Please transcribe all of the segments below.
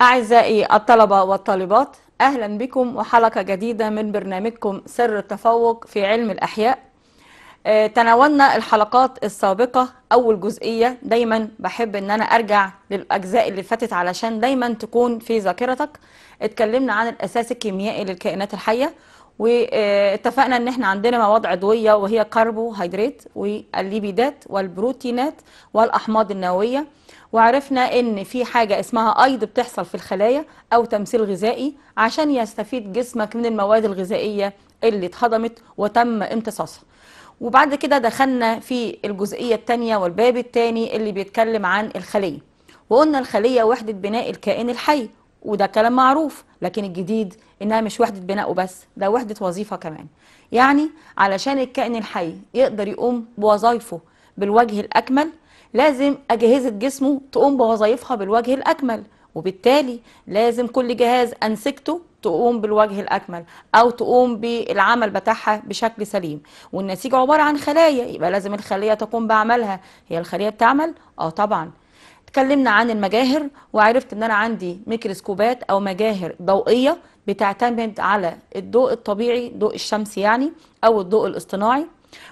أعزائي الطلبة والطالبات أهلا بكم وحلقة جديدة من برنامجكم سر التفوق في علم الأحياء آه، تناولنا الحلقات السابقة أول جزئية دايما بحب أن أنا أرجع للأجزاء اللي فاتت علشان دايما تكون في ذاكرتك اتكلمنا عن الأساس الكيميائي للكائنات الحية واتفقنا ان احنا عندنا مواد عضويه وهي كربوهيدرات والليبيدات والبروتينات والاحماض النوويه وعرفنا ان في حاجه اسمها ايض بتحصل في الخلايا او تمثيل غذائي عشان يستفيد جسمك من المواد الغذائيه اللي اتهضمت وتم امتصاصها وبعد كده دخلنا في الجزئيه الثانيه والباب الثاني اللي بيتكلم عن الخليه وقلنا الخليه وحده بناء الكائن الحي وده كلام معروف لكن الجديد انها مش وحده بناء وبس ده وحده وظيفه كمان يعني علشان الكائن الحي يقدر يقوم بوظائفه بالوجه الاكمل لازم أجهزة جسمه تقوم بوظائفها بالوجه الأكمل وبالتالي لازم كل جهاز أنسجته تقوم بالوجه الأكمل أو تقوم بالعمل بتاعها بشكل سليم والنسيج عبارة عن خلايا يبقى لازم الخلية تقوم بعملها هي الخلية بتعمل؟ آه طبعا اتكلمنا عن المجاهر وعرفت ان انا عندي ميكروسكوبات او مجاهر ضوئيه بتعتمد على الضوء الطبيعي ضوء الشمس يعني او الضوء الاصطناعي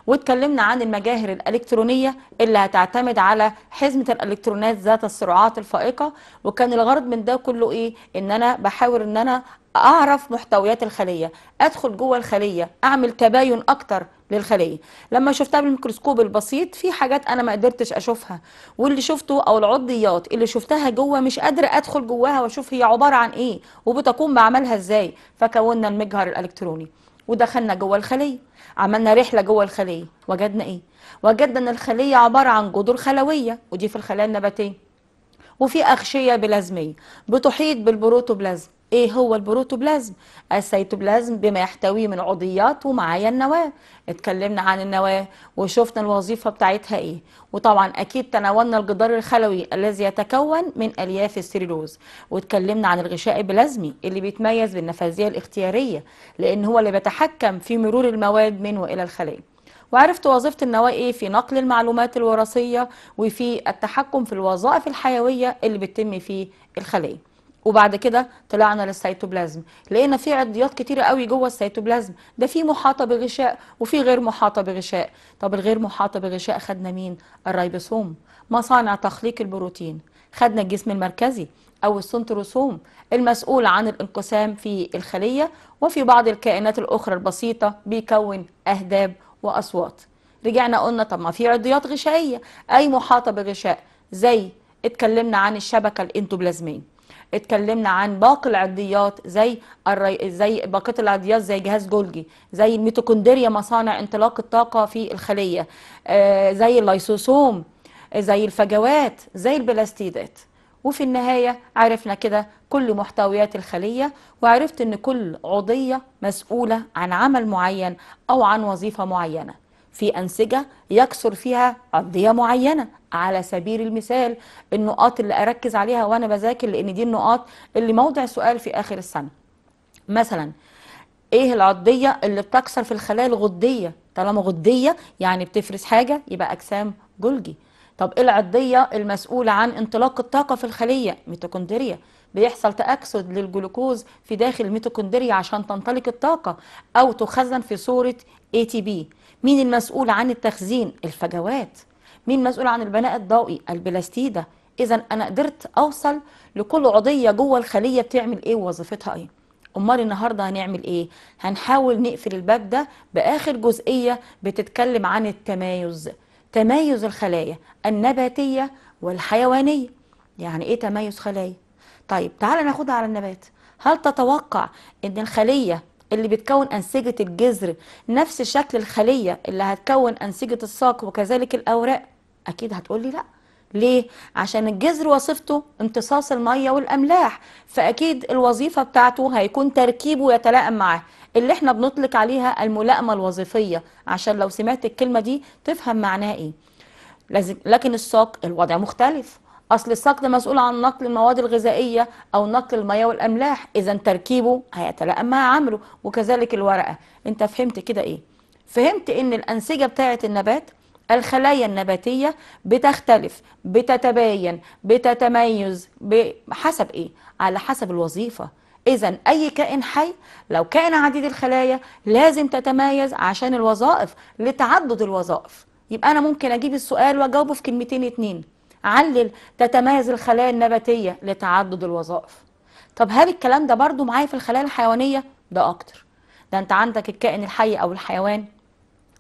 واتكلمنا عن المجاهر الالكترونيه اللي هتعتمد على حزمه الالكترونات ذات السرعات الفائقه وكان الغرض من ده كله ايه ان انا بحاول ان انا اعرف محتويات الخليه ادخل جوه الخليه اعمل تباين اكتر للخليه لما شفتها بالميكروسكوب البسيط في حاجات انا ما قدرتش اشوفها واللي شفته او العضيات اللي شفتها جوه مش قادره ادخل جواها واشوف هي عباره عن ايه وبتقوم بعملها ازاي فكوننا المجهر الالكتروني ودخلنا جوه الخليه عملنا رحله جوه الخليه وجدنا ايه وجدنا ان الخليه عباره عن جذور خلويه ودي في الخلايا النباتيه وفي اغشيه بلازميه بتحيط بالبروتوبلازم ايه هو البروتوبلازم السيتوبلازم بما يحتويه من عضيات ومعايا النواه اتكلمنا عن النواه وشفنا الوظيفه بتاعتها ايه وطبعا اكيد تناولنا الجدار الخلوي الذي يتكون من الياف السيلولوز واتكلمنا عن الغشاء البلازمي اللي بيتميز بالنفاذيه الاختياريه لان هو اللي بيتحكم في مرور المواد من والى الخلايا وعرفت وظيفة النواة ايه في نقل المعلومات الوراثية وفي التحكم في الوظائف الحيوية اللي بتتم في الخلايا وبعد كده طلعنا للسيتوبلازم لقينا في عضيات كتيره قوي جوه السيتوبلازم ده في محاطه بغشاء وفي غير محاطه بغشاء طب الغير محاطه بغشاء خدنا مين الريبوسوم مصانع تخليق البروتين خدنا الجسم المركزي او السنتروسوم المسؤول عن الانقسام في الخليه وفي بعض الكائنات الاخرى البسيطه بيكون اهداب واصوات رجعنا قلنا طب ما في عضيات غشائيه اي محاطه بغشاء زي اتكلمنا عن الشبكه الانتوبلازميه اتكلمنا عن باقي العضيات زي الري... زي باقيه العضيات زي جهاز جولجي زي الميتوكوندريا مصانع انطلاق الطاقه في الخليه آه زي اللايسوسوم آه، زي الفجوات زي البلاستيدات وفي النهاية عرفنا كده كل محتويات الخلية وعرفت ان كل عضية مسؤولة عن عمل معين او عن وظيفة معينة في أنسجة يكسر فيها عضيه معينة على سبيل المثال النقاط اللي أركز عليها وأنا بذاكر لأن دي النقاط اللي موضع سؤال في آخر السنة مثلا ايه العضية اللي بتكسر في الخلايا الغدية طالما غدية يعني بتفرز حاجة يبقى أجسام جولجي طب ايه العضية المسؤولة عن انطلاق الطاقة في الخلية ميتوكوندريا بيحصل تأكسد للجلوكوز في داخل الميتوكوندريا عشان تنطلق الطاقة أو تخزن في صورة اي تي بي مين المسؤول عن التخزين الفجوات مين مسؤول عن البناء الضوئي البلاستيدة إذا أنا قدرت أوصل لكل عضية جوه الخلية بتعمل إيه ووظيفتها إيه امال النهارده هنعمل ايه هنحاول نقفل الباب ده باخر جزئيه بتتكلم عن التمايز تمايز الخلايا النباتيه والحيوانيه يعني ايه تمايز خلايا طيب تعال ناخدها على النبات هل تتوقع ان الخليه اللي بتكون أنسجة الجذر نفس شكل الخلية اللي هتكون أنسجة الساق وكذلك الأوراق أكيد هتقولي لأ ليه؟ عشان الجذر وظيفته امتصاص المية والأملاح فأكيد الوظيفة بتاعته هيكون تركيبه يتلائم معاه اللي احنا بنطلق عليها الملائمة الوظيفية عشان لو سمعت الكلمة دي تفهم معناها ايه لكن الساق الوضع مختلف اصل الصقل مسؤول عن نقل المواد الغذائيه او نقل المياه والاملاح اذا تركيبه هيتلائم مع عمله وكذلك الورقه انت فهمت كده ايه فهمت ان الانسجه بتاعه النبات الخلايا النباتيه بتختلف بتتباين بتتميز حسب ايه على حسب الوظيفه اذا اي كائن حي لو كان عديد الخلايا لازم تتميز عشان الوظائف لتعدد الوظائف يبقى انا ممكن اجيب السؤال واجاوبه في كلمتين اتنين علل تتميز الخلايا النباتية لتعدد الوظائف طب هل الكلام ده برضو معايا في الخلايا الحيوانية؟ ده أكتر ده أنت عندك الكائن الحي أو الحيوان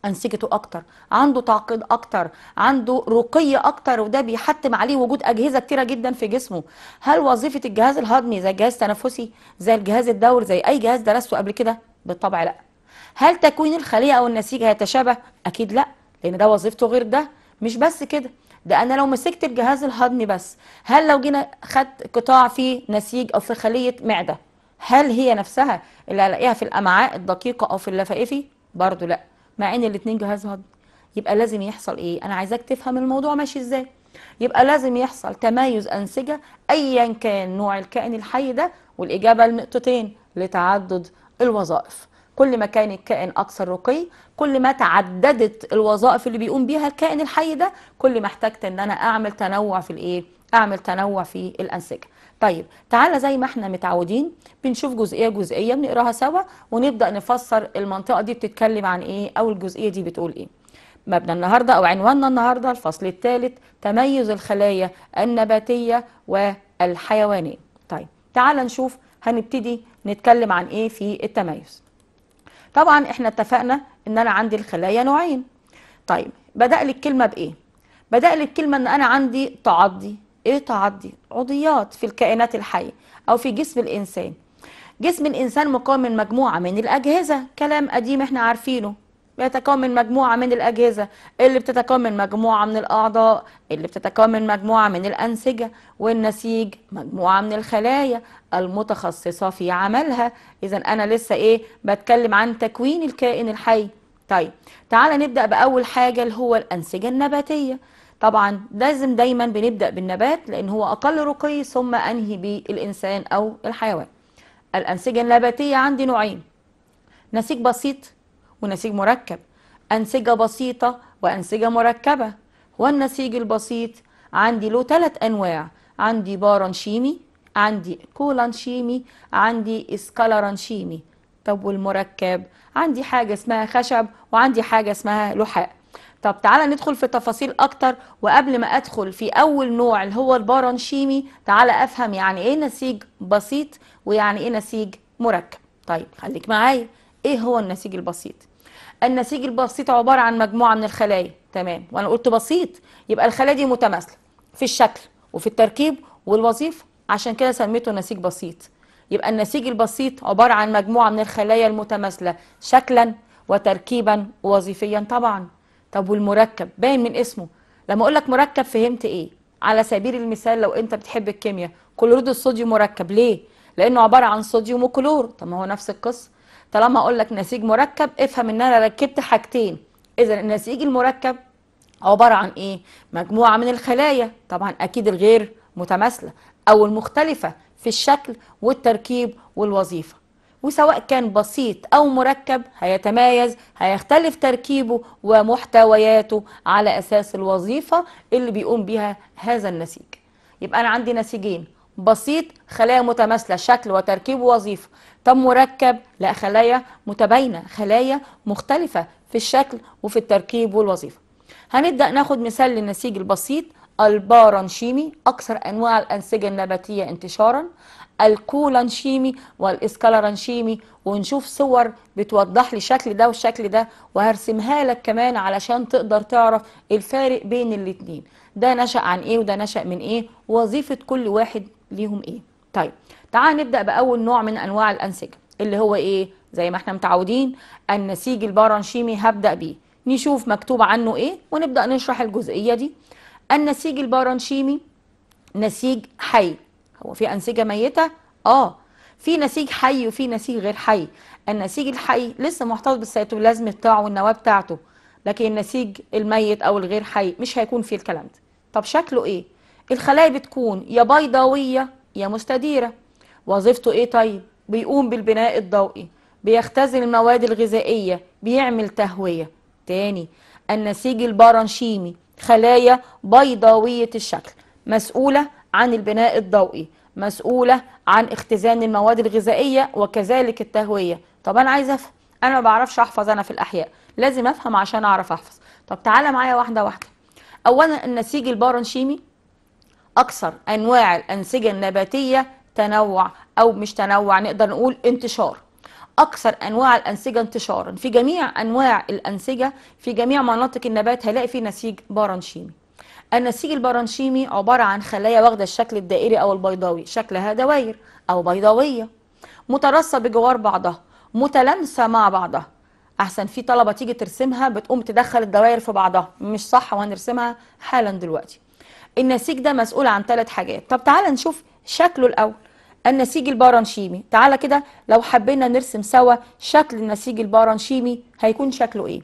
أنسجته أكتر عنده تعقيد أكتر عنده رقي أكتر وده بيحتم عليه وجود أجهزة كتيرة جدا في جسمه هل وظيفة الجهاز الهضمي زي الجهاز التنفسي زي الجهاز الدوري زي أي جهاز درسته قبل كده؟ بالطبع لأ هل تكوين الخلية أو النسيج هيتشابه؟ أكيد لأ لأن ده وظيفته غير ده مش بس كده ده انا لو مسكت الجهاز الهضمي بس هل لو جينا خدت قطاع فيه نسيج او في خليه معده هل هي نفسها اللي هلاقيها في الامعاء الدقيقه او في اللفائفي برضو لا مع ان الاثنين جهاز هضمي يبقى لازم يحصل ايه انا عايزاك تفهم الموضوع ماشي ازاي يبقى لازم يحصل تمايز انسجه ايا كان نوع الكائن الحي ده والاجابه لنقطتين لتعدد الوظائف كل ما كان الكائن أكثر رقي كل ما تعددت الوظائف اللي بيقوم بيها الكائن الحي ده كل ما احتجت ان انا اعمل تنوع في الايه اعمل تنوع في الانسجه طيب تعالى زي ما احنا متعودين بنشوف جزئيه جزئيه بنقراها سوا ونبدا نفسر المنطقه دي بتتكلم عن ايه او الجزئيه دي بتقول ايه مبنى النهارده او عنواننا النهارده الفصل الثالث تميز الخلايا النباتيه والحيوانيه طيب تعالى نشوف هنبتدي نتكلم عن ايه في التميز طبعا احنا اتفقنا ان انا عندي الخلايا نوعين طيب بدأ لي الكلمة بايه بدأ لي الكلمة ان انا عندي تعضي ايه تعضي عضيات في الكائنات الحية او في جسم الانسان جسم الانسان مكون من مجموعة من الاجهزة كلام قديم احنا عارفينه بيتكون من مجموعة من الأجهزة اللي بتتكون من مجموعة من الأعضاء اللي بتتكون من مجموعة من الأنسجة والنسيج مجموعة من الخلايا المتخصصة في عملها إذا أنا لسه إيه بتكلم عن تكوين الكائن الحي طيب تعال نبدأ بأول حاجة اللي هو الأنسجة النباتية طبعا لازم دايما بنبدأ بالنبات لأن هو أقل رقي ثم أنهي بالإنسان أو الحيوان الأنسجة النباتية عندي نوعين نسيج بسيط ونسيج مركب أنسجة بسيطة وأنسجة مركبة والنسيج البسيط عندي له ثلاث أنواع عندي بارانشيمي عندي كولانشيمي عندي اسكالرانشيمي طب والمركب عندي حاجة اسمها خشب وعندي حاجة اسمها لحاء طب تعالى ندخل في تفاصيل اكتر وقبل ما ادخل في اول نوع اللي هو البارانشيمي تعالى افهم يعني ايه نسيج بسيط ويعني ايه نسيج مركب طيب خليك معايا ايه هو النسيج البسيط النسيج البسيط عبارة عن مجموعة من الخلايا تمام وأنا قلت بسيط يبقى الخلايا دي متماثلة في الشكل وفي التركيب والوظيفة عشان كده سميته نسيج بسيط يبقى النسيج البسيط عبارة عن مجموعة من الخلايا المتماثلة شكلا وتركيبا ووظيفيا طبعا طب والمركب باين من اسمه لما اقول لك مركب فهمت ايه على سبيل المثال لو انت بتحب الكيمياء كلوريد الصوديوم مركب ليه لانه عباره عن صوديوم وكلور طب ما هو نفس القصه طالما اقول لك نسيج مركب افهم ان انا ركبت حاجتين اذا النسيج المركب عباره عن ايه مجموعه من الخلايا طبعا اكيد الغير متماثله او المختلفه في الشكل والتركيب والوظيفه وسواء كان بسيط او مركب هيتميز هيختلف تركيبه ومحتوياته على اساس الوظيفه اللي بيقوم بها هذا النسيج يبقى انا عندي نسيجين بسيط خلايا متماثله شكل وتركيب ووظيفه طب مركب لا خلايا متباينه خلايا مختلفه في الشكل وفي التركيب والوظيفه هنبدا ناخد مثال للنسيج البسيط البارانشيمي اكثر انواع الانسجه النباتيه انتشارا الكولانشيمي والاسكالارانشيمي ونشوف صور بتوضح لي الشكل ده والشكل ده وهرسمها لك كمان علشان تقدر تعرف الفارق بين الاثنين ده نشأ عن ايه وده نشأ من ايه وظيفة كل واحد ليهم ايه طيب تعال نبدأ بأول نوع من أنواع الأنسجة اللي هو إيه؟ زي ما احنا متعودين النسيج البارانشيمي هبدأ بيه نشوف مكتوب عنه إيه ونبدأ نشرح الجزئية دي النسيج البارانشيمي نسيج حي هو في أنسجة ميتة؟ آه في نسيج حي وفي نسيج غير حي النسيج الحي لسه محتفظ بالسيتوبلازم بتاعه والنواه بتاعته لكن النسيج الميت او الغير حي مش هيكون فيه الكلام ده طب شكله ايه الخلايا بتكون يا بيضاويه يا مستديره وظيفته ايه طيب بيقوم بالبناء الضوئي بيختزن المواد الغذائية بيعمل تهوية تاني النسيج البرانشيمي خلايا بيضاوية الشكل مسؤولة عن البناء الضوئي مسؤولة عن اختزان المواد الغذائية وكذلك التهوية طب أنا عايز أفهم أنا ما بعرفش أحفظ أنا في الأحياء لازم أفهم عشان أعرف أحفظ طب تعالى معايا واحدة واحدة أولا النسيج البرانشيمي أكثر أنواع الأنسجة النباتية تنوع او مش تنوع نقدر نقول انتشار اكثر انواع الانسجه انتشارا في جميع انواع الانسجه في جميع مناطق النبات هلاقي فيه نسيج بارنشيمي النسيج البرانشيمي عباره عن خلايا واخده الشكل الدائري او البيضاوي شكلها دواير او بيضاويه مترصه بجوار بعضها متلامسه مع بعضها احسن في طلبه تيجي ترسمها بتقوم تدخل الدوائر في بعضها مش صح وهنرسمها حالا دلوقتي النسيج ده مسؤول عن ثلاث حاجات طب تعالى نشوف شكله الأول النسيج البارانشيمي تعالى كده لو حبينا نرسم سوا شكل النسيج البارانشيمي هيكون شكله ايه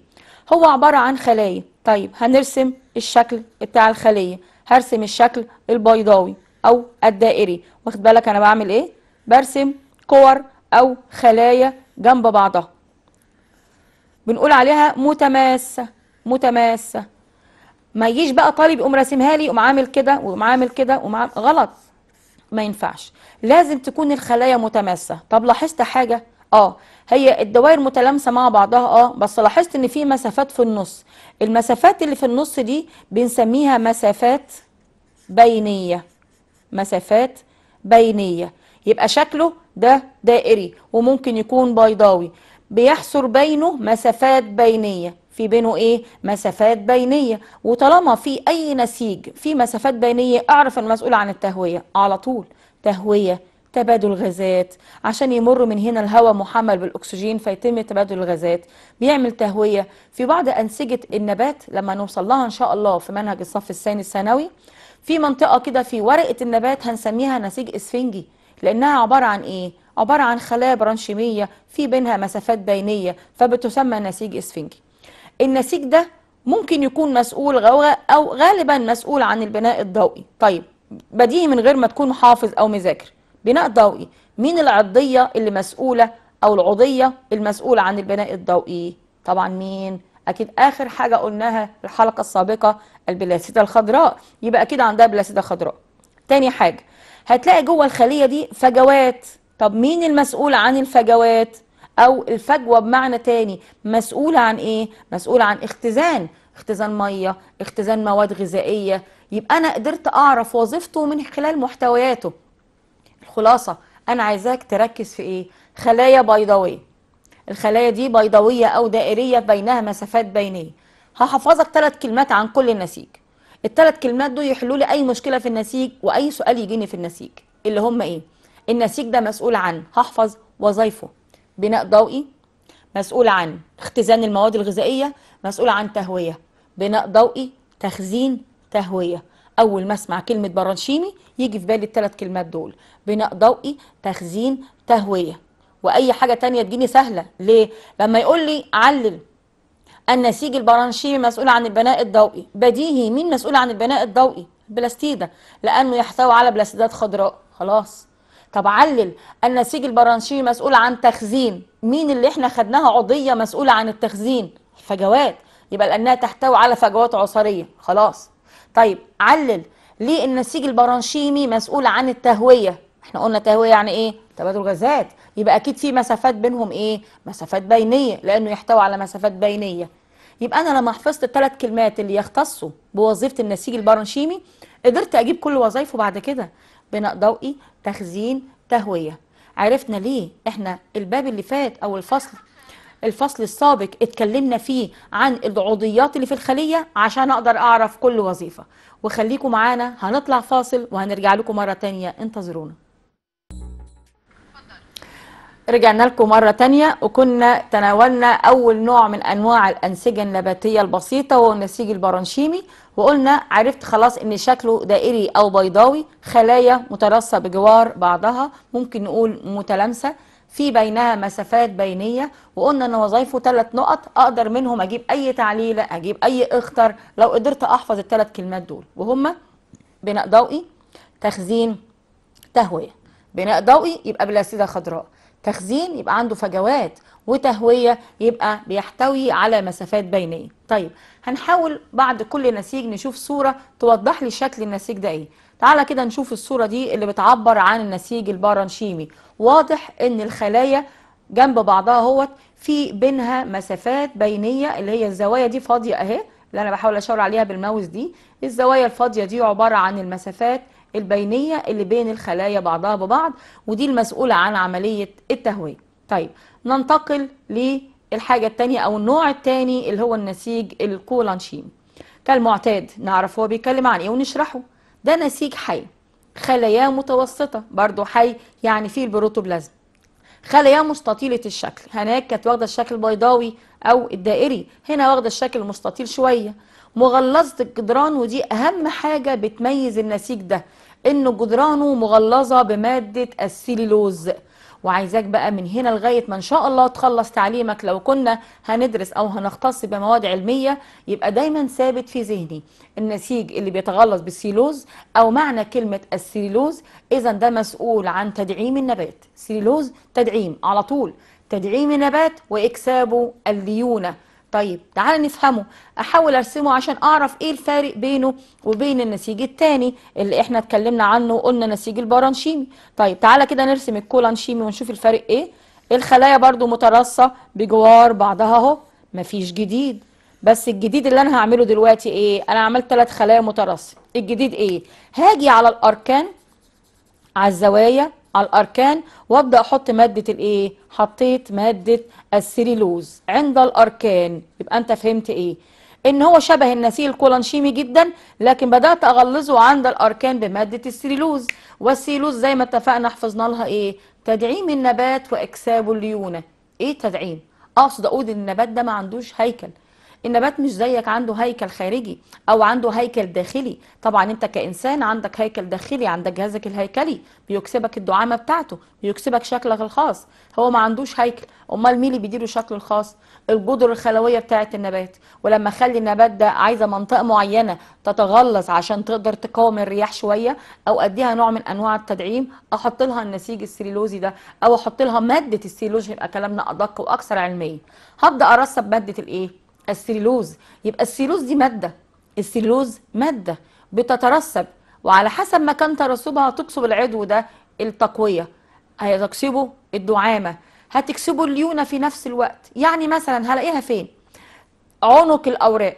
هو عبارة عن خلايا طيب هنرسم الشكل بتاع الخلية هرسم الشكل البيضاوي او الدائري واخد بالك انا بعمل ايه برسم كور او خلايا جنب بعضها بنقول عليها متماسة متماسة ما يجيش بقى طالب يقوم راسمها لي يقوم عامل كده ويقوم عامل كده وقوم غلط ما ينفعش لازم تكون الخلايا متماسه طب لاحظت حاجه اه هي الدوائر متلامسه مع بعضها اه بس لاحظت ان في مسافات في النص المسافات اللي في النص دي بنسميها مسافات بينيه مسافات بينيه يبقى شكله ده دائري وممكن يكون بيضاوي بيحصر بينه مسافات بينيه في بينه ايه مسافات بينيه وطالما في اي نسيج في مسافات بينيه اعرف المسؤول عن التهويه على طول تهويه تبادل غازات عشان يمر من هنا الهواء محمل بالاكسجين فيتم تبادل الغازات بيعمل تهويه في بعض انسجه النبات لما نوصل لها ان شاء الله في منهج الصف الثاني الثانوي في منطقه كده في ورقه النبات هنسميها نسيج اسفنجي لانها عباره عن ايه عباره عن خلايا برانشيميه في بينها مسافات بينيه فبتسمى نسيج اسفنجي النسيج ده ممكن يكون مسؤول أو غالبا مسؤول عن البناء الضوئي طيب بديهي من غير ما تكون حافظ أو مذاكر بناء ضوئي مين العضية اللي مسؤولة أو العضية المسؤولة عن البناء الضوئي طبعا مين أكيد آخر حاجة قلناها الحلقة السابقة البلاستيدة الخضراء يبقى أكيد عندها بلاستيدة خضراء تاني حاجة هتلاقي جوه الخلية دي فجوات طب مين المسؤول عن الفجوات او الفجوه بمعنى تاني مسؤوله عن ايه مسؤوله عن اختزان اختزان ميه اختزان مواد غذائيه يبقى انا قدرت اعرف وظيفته من خلال محتوياته الخلاصه انا عايزاك تركز في ايه خلايا بيضاويه الخلايا دي بيضاويه او دائريه بينها مسافات بينيه هحفظك ثلاث كلمات عن كل النسيج الثلاث كلمات دول يحلوا لي اي مشكله في النسيج واي سؤال يجيني في النسيج اللي هم ايه النسيج ده مسؤول عن هحفظ وظايفه بناء ضوئي مسؤول عن اختزان المواد الغذائيه مسؤول عن تهويه بناء ضوئي تخزين تهويه اول ما اسمع كلمه برانشيمي يجي في بالي الثلاث كلمات دول بناء ضوئي تخزين تهويه واي حاجه تانية تجيني سهله ليه لما يقول لي علل النسيج البرانشيمي مسؤول عن البناء الضوئي بديهي مين مسؤول عن البناء الضوئي بلاستيدا لانه يحتوي على بلاستيدات خضراء خلاص طب علل النسيج البرانشي مسؤول عن تخزين مين اللي احنا خدناها عضية مسؤولة عن التخزين الفجوات يبقى لأنها تحتوي على فجوات عصريه خلاص طيب علل ليه النسيج البرانشيمي مسؤول عن التهوية احنا قلنا تهوية يعني ايه تبادل غازات يبقى اكيد في مسافات بينهم ايه مسافات بينية لانه يحتوي على مسافات بينية يبقى انا لما حفظت الثلاث كلمات اللي يختصوا بوظيفة النسيج البرانشيمي قدرت اجيب كل وظايفه بعد كده بناء ضوئي تخزين تهوية عرفنا ليه احنا الباب اللي فات او الفصل الفصل السابق اتكلمنا فيه عن العضيات اللي في الخلية عشان اقدر اعرف كل وظيفة وخليكم معانا هنطلع فاصل وهنرجع لكم مرة تانية انتظرونا رجعنا لكم مرة تانية وكنا تناولنا أول نوع من أنواع الأنسجة النباتية البسيطة وهو النسيج البرانشيمي وقلنا عرفت خلاص إن شكله دائري أو بيضاوي خلايا مترصة بجوار بعضها ممكن نقول متلامسة في بينها مسافات بينية وقلنا إن وظايفه ثلاث نقط أقدر منهم أجيب أي تعليلة أجيب أي اختر لو قدرت أحفظ الثلاث كلمات دول وهما بناء ضوئي تخزين تهوية بناء ضوئي يبقى بالأسيدة خضراء تخزين يبقى عنده فجوات وتهوية يبقى بيحتوي على مسافات بينية طيب هنحاول بعد كل نسيج نشوف صورة توضح لي شكل النسيج ده ايه تعالى كده نشوف الصورة دي اللي بتعبر عن النسيج البارانشيمي واضح ان الخلايا جنب بعضها اهوت في بينها مسافات بينية اللي هي الزوايا دي فاضية اهي اللي انا بحاول اشاور عليها بالماوس دي الزوايا الفاضية دي عبارة عن المسافات البينية اللي بين الخلايا بعضها ببعض ودي المسؤولة عن عملية التهوية طيب ننتقل للحاجة الثانيه أو النوع الثاني اللي هو النسيج الكولانشيم كالمعتاد نعرف هو بيتكلم عن إيه ونشرحه ده نسيج حي خلاياه متوسطة برضو حي يعني فيه البروتوبلازم خلايا مستطيلة الشكل هناك كانت واخدة الشكل البيضاوي أو الدائري هنا واخدة الشكل المستطيل شوية مغلظة الجدران ودي أهم حاجة بتميز النسيج ده انه جدرانه مغلظه بماده السيلولوز وعايزاك بقى من هنا لغايه ما ان شاء الله تخلص تعليمك لو كنا هندرس او هنختص بمواد علميه يبقى دايما ثابت في ذهني النسيج اللي بيتغلظ بالسيلوز او معنى كلمه السيلوز اذا ده مسؤول عن تدعيم النبات سيلوز تدعيم على طول تدعيم النبات واكسابه الليونه طيب تعال نفهمه احاول ارسمه عشان اعرف ايه الفارق بينه وبين النسيج التاني اللي احنا اتكلمنا عنه وقلنا نسيج البارانشيمي طيب تعالى كده نرسم الكولانشيمي ونشوف الفارق ايه الخلايا برضو مترصة بجوار بعضها اهو مفيش جديد بس الجديد اللي انا هعمله دلوقتي ايه انا عملت ثلاث خلايا مترصة الجديد ايه هاجي على الاركان على الزوايا على الأركان وأبدأ أحط مادة الإيه؟ حطيت مادة السيريلوز عند الأركان يبقى أنت فهمت إيه؟ إن هو شبه النسيج الكولانشيمي جدا لكن بدأت أغلظه عند الأركان بمادة السيريلوز والسيلوز زي ما اتفقنا حفظنا لها إيه؟ تدعيم النبات وإكساب الليونة إيه تدعيم؟ أقصد أقول إن النبات ده ما عندوش هيكل النبات مش زيك عنده هيكل خارجي او عنده هيكل داخلي طبعا انت كانسان عندك هيكل داخلي عندك جهازك الهيكلي بيكسبك الدعامه بتاعته بيكسبك شكلك الخاص هو ما عندوش هيكل امال مين اللي بيديله شكله الخاص الجدر الخلويه بتاعه النبات ولما اخلي النبات ده عايزه منطقه معينه تتغلظ عشان تقدر تقاوم الرياح شويه او اديها نوع من انواع التدعيم احط لها النسيج السيلوزي ده او احط لها ماده السليلوز يبقى كلامنا ادق واكثر علميه هبدا ارسب ماده الايه السيلوز يبقى السيلوز دي مادة السيلوز مادة بتترسب وعلى حسب ما كان ترسبها تكسب العضو ده التقوية هتكسبه الدعامة هتكسبه الليونة في نفس الوقت يعني مثلا هلاقيها فين عنق الأوراق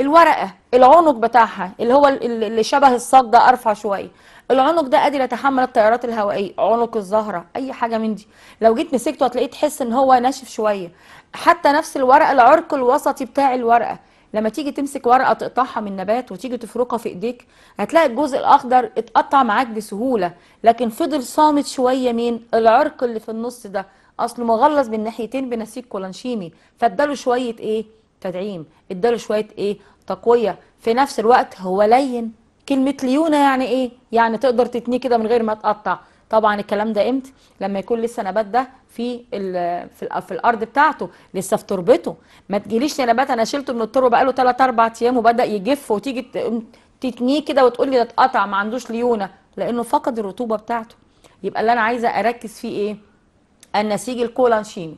الورقه العنق بتاعها اللي هو اللي شبه الصاج ده ارفع شويه العنق ده قادر يتحمل التيارات الهوائيه عنق الزهره اي حاجه من دي لو جيت مسكته هتلاقيه تحس ان هو ناشف شويه حتى نفس الورقه العرق الوسطي بتاع الورقه لما تيجي تمسك ورقه تقطعها من نبات وتيجي تفركها في ايديك هتلاقي الجزء الاخضر اتقطع معاك بسهوله لكن فضل صامت شويه مين العرق اللي في النص ده اصله مغلظ من ناحيتين بنسيج كولانشيمي فاداله شويه ايه تدعيم اداله شويه ايه تقويه في نفس الوقت هو لين كلمه ليونه يعني ايه يعني تقدر تتنيه كده من غير ما تقطع طبعا الكلام ده امتى لما يكون لسه نبات ده في في, في الارض بتاعته لسه في تربته ما تجيليش يا نبات انا شلته من التربه بقاله 3 4 ايام وبدا يجف وتيجي تتنيه كده وتقول لي ده اتقطع ما عندوش ليونه لانه فقد الرطوبه بتاعته يبقى اللي انا عايزه اركز فيه ايه النسيج الكولانشيمي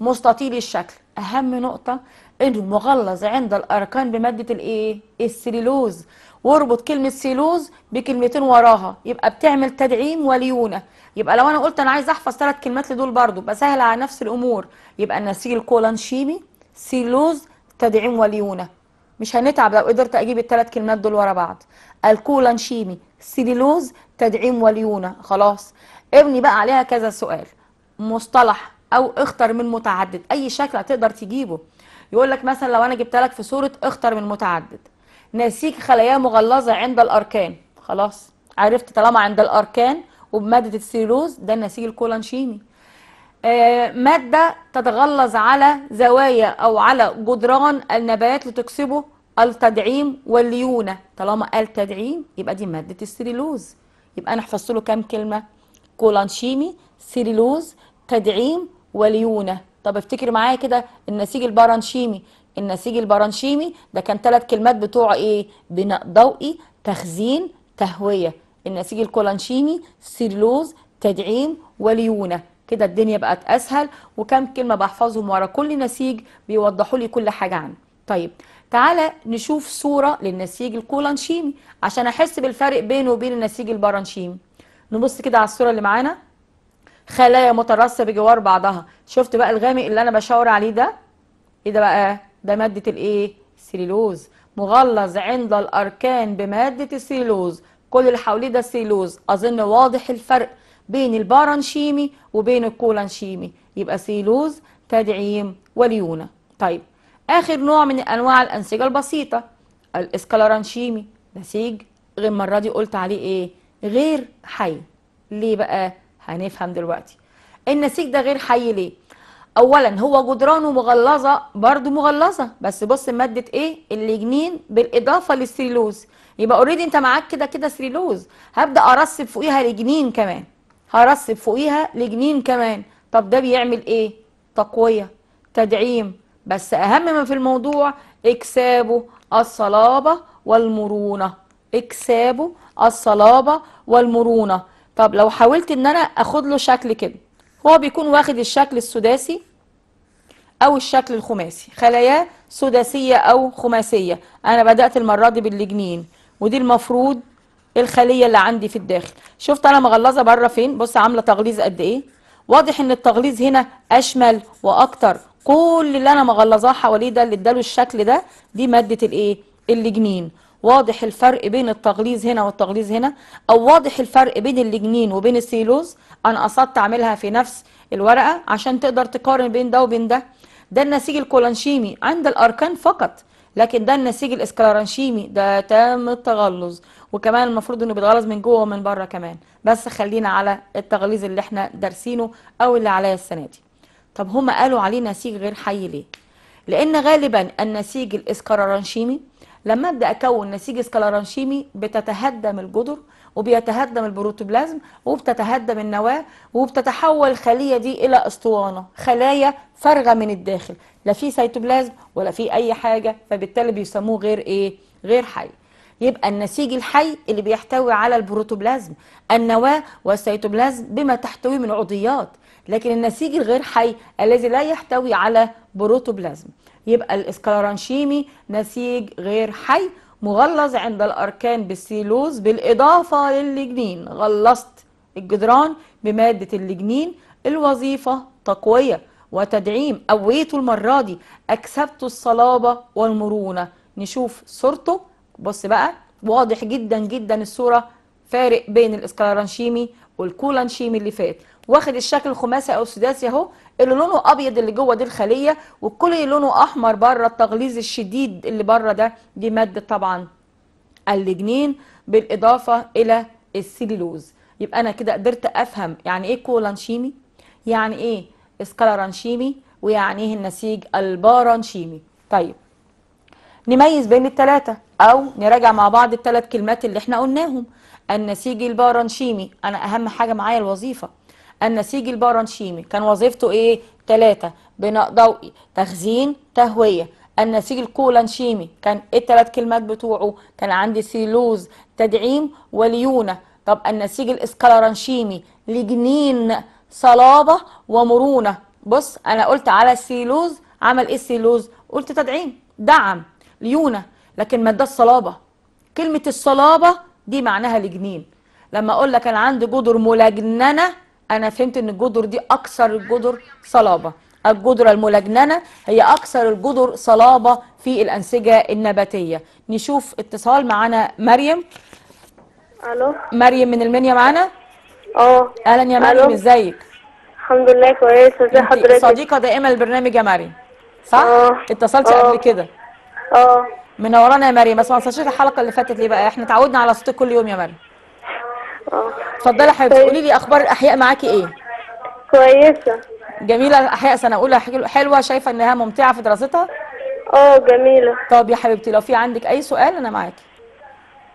مستطيل الشكل اهم نقطه انه مغلظ عند الاركان بماده الايه السليلوز واربط كلمه سيلوز بكلمتين وراها يبقى بتعمل تدعيم وليونه يبقى لو انا قلت انا عايز احفظ ثلاث كلمات لدول برضو بسهل على نفس الامور يبقى نسيل شيمي سيلوز تدعيم وليونه مش هنتعب لو قدرت اجيب الثلاث كلمات دول ورا بعض الكولانشيمي سيلوز تدعيم وليونه خلاص ابني بقى عليها كذا سؤال مصطلح او اختر من متعدد اي شكل هتقدر تجيبه يقول لك مثلا لو انا جبت لك في صوره اختر من متعدد ناسيك خلايا مغلظه عند الاركان خلاص عرفت طالما عند الاركان وبماده السيلوز ده النسيج الكولانشيمي آه ماده تتغلظ على زوايا او على جدران النبات لتكسبه التدعيم والليونه طالما التدعيم يبقى دي ماده السيلوز يبقى انا حفظت له كام كلمه كولانشيمي سيلوز تدعيم وليونه طب افتكر معايا كده النسيج البرانشيمي النسيج البرانشيمي ده كان ثلاث كلمات بتوع ايه بناء ضوئي تخزين تهويه النسيج الكولانشيمي سيلوز تدعيم وليونه كده الدنيا بقت اسهل وكم كلمه بحفظهم ورا كل نسيج بيوضحوا لي كل حاجه عنه طيب تعالى نشوف صوره للنسيج الكولانشيمي عشان احس بالفرق بينه وبين النسيج البرانشيمي نبص كده على الصوره اللي معانا خلايا مترصه بجوار بعضها شفت بقى الغامق اللي انا بشاور عليه ده ايه ده بقى ده ماده الايه السيلوز مغلظ عند الاركان بماده السيلوز كل اللي حواليه ده سيلوز اظن واضح الفرق بين البارانشيمي وبين الكولانشيمي يبقى سيلوز تدعيم وليونه طيب اخر نوع من انواع الانسجه البسيطه الاسكالرانشيمي نسيج غير المره دي قلت عليه ايه غير حي ليه بقى هنفهم دلوقتي النسيج ده غير حي ليه اولا هو جدرانه مغلظه برضو مغلظه بس بص ماده ايه الليجنين بالاضافه للسيلوز يبقى اوريدي انت معاك كده كده سيلوز هبدا ارسب فوقيها لجنين كمان هرسب فوقيها لجنين كمان طب ده بيعمل ايه تقويه تدعيم بس اهم ما في الموضوع اكسابه الصلابه والمرونه اكسابه الصلابه والمرونه طب لو حاولت ان انا اخد له شكل كده هو بيكون واخد الشكل السداسي أو الشكل الخماسي خلاياه سداسية أو خماسية أنا بدأت المرة دي باللجنين ودي المفروض الخلية اللي عندي في الداخل شفت أنا مغلظة بره فين بص عاملة تغليظ قد إيه واضح إن التغليظ هنا أشمل وأكتر كل اللي أنا مغلظاه حواليه ده اللي اداله الشكل ده دي مادة الإيه اللجنين واضح الفرق بين التغليظ هنا والتغليظ هنا او واضح الفرق بين اللجنين وبين السيلوز انا قصدت اعملها في نفس الورقه عشان تقدر تقارن بين ده وبين ده ده النسيج الكولانشيمي عند الأركان فقط لكن ده النسيج الاسكلارانشيمي ده تام التغلظ وكمان المفروض انه بيتغلظ من جوه ومن بره كمان بس خلينا على التغليظ اللي احنا دارسينه او اللي عليا السنه دي طب هما قالوا عليه نسيج غير حي ليه لان غالبا النسيج الاسكلارانشيمي لما ابدا اكون نسيج اسكلارانشيمي بتتهدم الجدر وبيتهدم البروتوبلازم وبتتهدم النواه وبتتحول الخليه دي الى اسطوانه خلايا فارغه من الداخل لا في سيتوبلازم ولا في اي حاجه فبالتالي بيسموه غير ايه غير حي يبقى النسيج الحي اللي بيحتوي على البروتوبلازم النواه والسيتوبلازم بما تحتويه من عضيات لكن النسيج الغير حي الذي لا يحتوي على بروتوبلازم يبقى الاسكلرانشيمي نسيج غير حي مغلظ عند الأركان بالسيلوز بالإضافة للجنين غلظت الجدران بمادة الجنين الوظيفة تقوية وتدعيم قويته المرة دي أكسبته الصلابة والمرونة نشوف صورته بص بقى واضح جدا جدا الصورة فارق بين الاسكلارانشيمي والكولانشيمي اللي فات واخد الشكل الخماسي او السداسي اهو اللي لونه ابيض اللي جوه دي الخليه والكل اللي لونه احمر بره التغليظ الشديد اللي بره ده دي ماده طبعا اللجنين بالاضافه الى السيلوز يبقى انا كده قدرت افهم يعني ايه كولانشيمي يعني ايه اسكالارانشيمي ويعني ايه النسيج البارانشيمي طيب نميز بين الثلاثه او نراجع مع بعض الثلاث كلمات اللي احنا قلناهم النسيج البارانشيمي انا اهم حاجه معايا الوظيفه النسيج البارانشيمي كان وظيفته ايه ثلاثة بناء ضوئي تخزين تهوية النسيج الكولانشيمي كان ايه الثلاث كلمات بتوعه كان عندي سيلوز تدعيم وليونة طب النسيج الاسكالرانشيمي لجنين صلابة ومرونة بص انا قلت على السيلوز عمل ايه السيلوز قلت تدعيم دعم ليونة لكن ما الصلابة كلمة الصلابة دي معناها لجنين لما اقول لك انا عندي جدر ملجننه انا فهمت ان الجدر دي اكثر الجدر صلابه الجدر الملجننة هي أكثر الجدر صلابة في الأنسجة النباتية نشوف اتصال معانا مريم ألو مريم من المنيا معانا اه أهلا يا مريم ازيك الحمد لله كويسة ازي حضرتك صديقة دائمة للبرنامج يا مريم صح؟ اه اتصلتي أوه. قبل آه. كده اه منورانا يا مريم بس ما انساش الحلقة اللي فاتت ليه بقى احنا اتعودنا على صوتك كل يوم يا مريم اه اتفضلي حبيبتي طيب. قولي لي اخبار الاحياء معاكي ايه كويسه جميله الاحياء سنه اولى حلوه شايفه انها ممتعه في دراستها اه جميله طب يا حبيبتي لو في عندك اي سؤال انا معاكي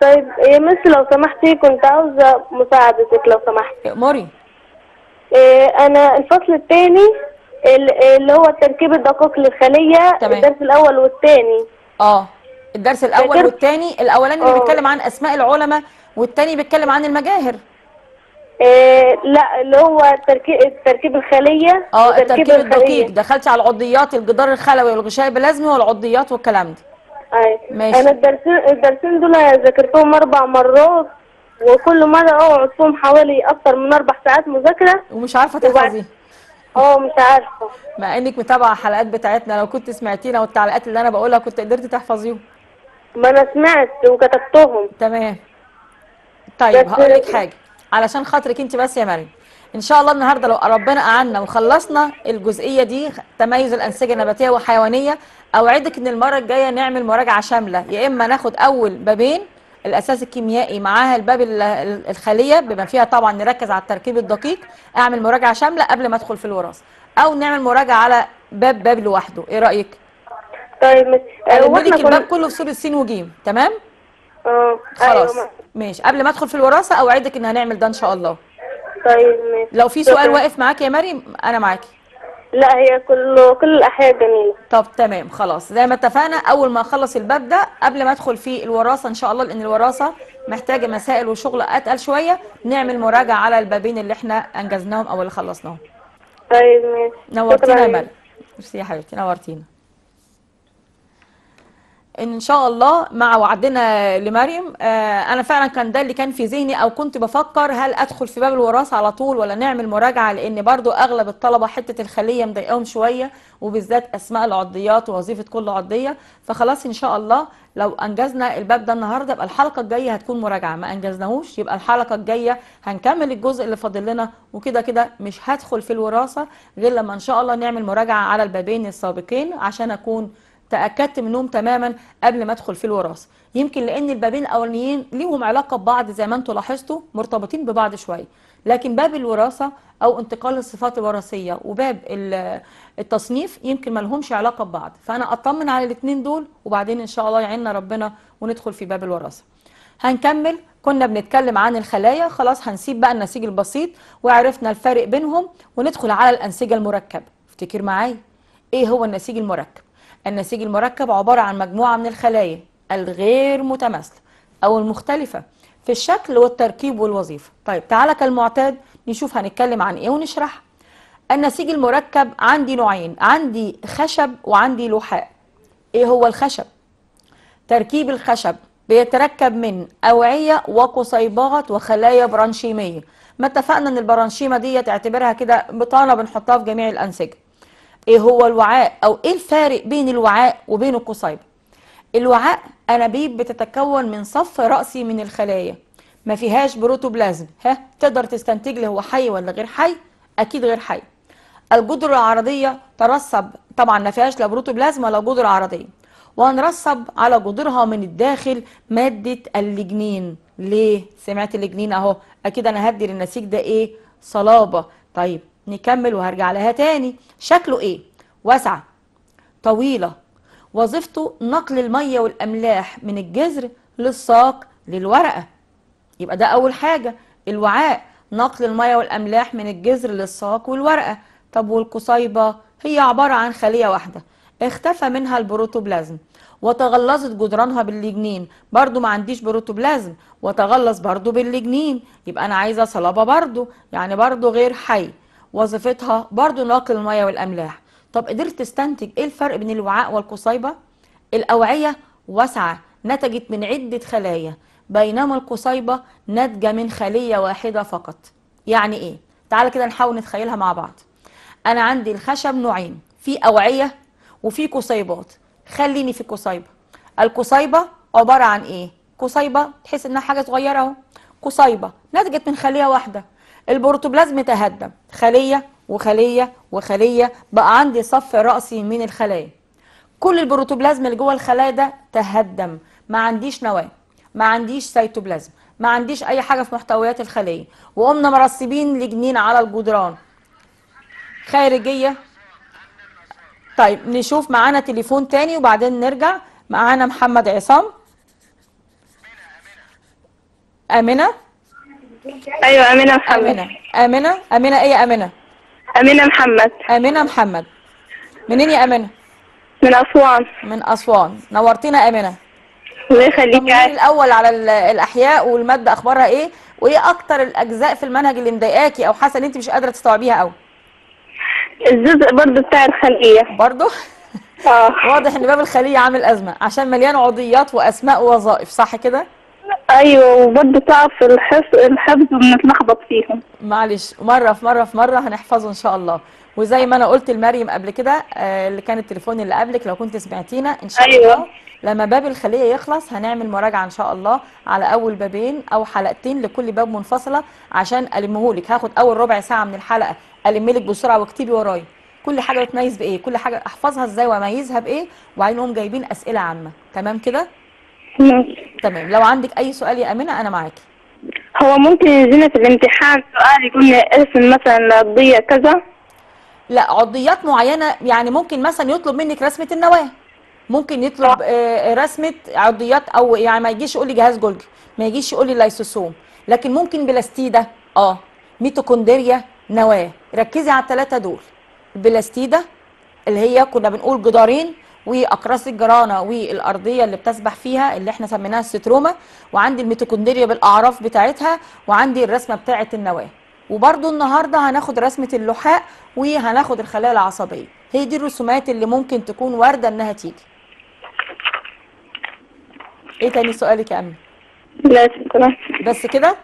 طيب يا مس لو سمحتي كنت عاوزه مساعدتك لو سمحتي اقمري إيه انا الفصل الثاني اللي هو تركيب الدقائق للخليه تمام. الدرس الاول والثاني اه الدرس الاول والثاني الاولاني اللي آه. بيتكلم عن اسماء العلماء والتاني بيتكلم عن المجاهر إيه لا اللي هو التركيب التركيب الخليه اه التركيب الدقيق دخلتي على العضيات الجدار الخلوي والغشاء البلازمي والعضيات والكلام ده ايوه ماشي انا الدرسين الدرسين دول ذاكرتهم اربع مرات وكل مره اقعد فيهم حوالي اكتر من اربع ساعات مذاكره ومش عارفه تحفظيه اه مش عارفه مع انك متابعه الحلقات بتاعتنا لو كنت سمعتينا والتعليقات اللي انا بقولها كنت قدرتي تحفظيهم ما انا سمعت وكتبتهم تمام طيب هقول لك حاجه علشان خاطرك انت بس يا مريم ان شاء الله النهارده لو ربنا قعدنا وخلصنا الجزئيه دي تميز الانسجه النباتيه والحيوانيه اوعدك ان المره الجايه نعمل مراجعه شامله يا اما ناخد اول بابين الاساس الكيميائي معاها الباب الخليه بما فيها طبعا نركز على التركيب الدقيق اعمل مراجعه شامله قبل ما ادخل في الوراثه او نعمل مراجعه على باب باب لوحده ايه رايك طيب مش لك يعني آه، الباب كله في صوره س وج تمام اه أيوة، خلاص أيوة. ماشي قبل ما ادخل في الوراثه اوعدك ان هنعمل ده ان شاء الله طيب ماشي لو في سؤال واقف معاكي يا مريم انا معاكي لا هي كله كل الاحياء جميله طب تمام خلاص زي ما اتفقنا اول ما اخلص الباب ده قبل ما ادخل في الوراثه ان شاء الله لان الوراثه محتاجه مسائل وشغل اتقل شويه نعمل مراجعه على البابين اللي احنا انجزناهم او اللي خلصناهم طيب ماشي نورتينا يا مريم ميرسي يا حبيبتي نورتينا ان شاء الله مع وعدنا لمريم آه، انا فعلا كان ده اللي كان في ذهني او كنت بفكر هل ادخل في باب الوراثه على طول ولا نعمل مراجعه لان برضو اغلب الطلبه حته الخليه مضايقاهم شويه وبالذات اسماء العضيات ووظيفه كل عضيه فخلاص ان شاء الله لو انجزنا الباب ده النهارده يبقى الحلقه الجايه هتكون مراجعه ما انجزناهوش يبقى الحلقه الجايه هنكمل الجزء اللي فاضل لنا وكده كده مش هدخل في الوراثه غير لما ان شاء الله نعمل مراجعه على البابين السابقين عشان اكون تاكدت منهم تماما قبل ما ادخل في الوراثه يمكن لان البابين الاولانيين ليهم علاقه ببعض زي ما انتم لاحظتوا مرتبطين ببعض شويه لكن باب الوراثه او انتقال الصفات الوراثيه وباب التصنيف يمكن ما لهمش علاقه ببعض فانا اطمن على الاثنين دول وبعدين ان شاء الله يعيننا ربنا وندخل في باب الوراثه هنكمل كنا بنتكلم عن الخلايا خلاص هنسيب بقى النسيج البسيط وعرفنا الفرق بينهم وندخل على الانسجه المركبه افتكر معايا ايه هو النسيج المركب النسيج المركب عبارة عن مجموعة من الخلايا الغير متماثلة أو المختلفة في الشكل والتركيب والوظيفة طيب تعالى كالمعتاد نشوف هنتكلم عن إيه ونشرح النسيج المركب عندي نوعين عندي خشب وعندي لحاء إيه هو الخشب؟ تركيب الخشب بيتركب من أوعية وقصيبات وخلايا برانشيمية ما اتفقنا ان البرانشيمه دي تعتبرها كده بطانه بنحطها في جميع الانسجه ايه هو الوعاء او ايه الفارق بين الوعاء وبين القصيبة الوعاء انابيب بتتكون من صف رأسي من الخلايا ما فيهاش بروتوبلازم ها تقدر تستنتج لي هو حي ولا غير حي اكيد غير حي الجدر العرضية ترسب طبعا ما فيهاش لا بروتوبلازم ولا جدر عرضية وهنرسب على جدرها من الداخل مادة اللجنين ليه سمعت اللجنين اهو اكيد انا هدي للنسيج ده ايه صلابة طيب نكمل وهرجع لها تاني شكله ايه واسعة طويلة وظيفته نقل المية والأملاح من الجذر للساق للورقة يبقى ده أول حاجة الوعاء نقل المية والأملاح من الجذر للساق والورقة طب والقصيبة هي عبارة عن خلية واحدة اختفى منها البروتوبلازم وتغلظت جدرانها بالليجنين برضو ما عنديش بروتوبلازم وتغلظ برضو بالليجنين يبقى انا عايزه صلابه برضو يعني برضو غير حي وظيفتها برضو ناقل الميه والاملاح طب قدرت تستنتج ايه الفرق بين الوعاء والقصيبه الاوعيه واسعه نتجت من عده خلايا بينما القصيبه ناتجه من خليه واحده فقط يعني ايه تعالى كده نحاول نتخيلها مع بعض انا عندي الخشب نوعين في اوعيه وفي قصيبات خليني في القصيبه القصيبه عباره عن ايه قصيبه تحس انها حاجه صغيره اهو قصيبه نتجت من خليه واحده البروتوبلازم تهدم خلية وخلية وخلية بقى عندي صف رأسي من الخلايا كل البروتوبلازم اللي جوه الخلايا ده تهدم ما عنديش نواة ما عنديش سيتوبلازم ما عنديش اي حاجة في محتويات الخلية وقمنا مرسبين لجنين على الجدران خارجية طيب نشوف معانا تليفون تاني وبعدين نرجع معانا محمد عصام امنه ايوه امينه محمد امينه امينه ايه يا امينه امينه محمد امينه محمد منين يا امينه من اسوان من اسوان نورتينا امينه الله يخليك الاول على الاحياء والماده اخبارها ايه وايه اكتر الاجزاء في المنهج اللي مضايقاكي او حاسه ان انت مش قادره تستوعبيها قوي الجزء برضو بتاع الخليه برضو اه واضح ان باب الخليه عامل ازمه عشان مليان عضيات واسماء ووظائف صح كده ايوه وبرضه تعب في الحفظ الحفظ بنتلخبط فيهم معلش مره في مره في مره هنحفظه ان شاء الله وزي ما انا قلت لمريم قبل كده آه، اللي كان التليفون اللي قبلك لو كنت سمعتينا ان شاء أيوة. الله لما باب الخليه يخلص هنعمل مراجعه ان شاء الله على اول بابين او حلقتين لكل باب منفصله عشان المهولك هاخد اول ربع ساعه من الحلقه الملك بسرعه واكتبي ورايا كل حاجه بتميز بايه كل حاجه احفظها ازاي واميزها بايه وبعدين هم جايبين اسئله عامه تمام كده ماشي تمام لو عندك اي سؤال يا امنه انا معاكي هو ممكن يجينا في الامتحان سؤال يكون اسم مثلا عضية كذا لا عضيات معينة يعني ممكن مثلا يطلب منك رسمة النواة ممكن يطلب آه، آه، رسمة عضيات او يعني ما يجيش يقول لي جهاز جولجي ما يجيش يقول لي لايسوسوم لكن ممكن بلاستيدا اه ميتوكوندريا نواة ركزي على الثلاثة دول البلاستيدا اللي هي كنا بنقول جدارين واقراص الجرانه والارضيه اللي بتسبح فيها اللي احنا سميناها الستروما وعندي الميتوكوندريا بالاعراف بتاعتها وعندي الرسمه بتاعه النواه وبرده النهارده هناخد رسمه اللحاء وهناخد الخلايا العصبيه هي دي الرسومات اللي ممكن تكون وارده انها تيجي ايه تاني سؤالك يا امي لا شكرا بس كده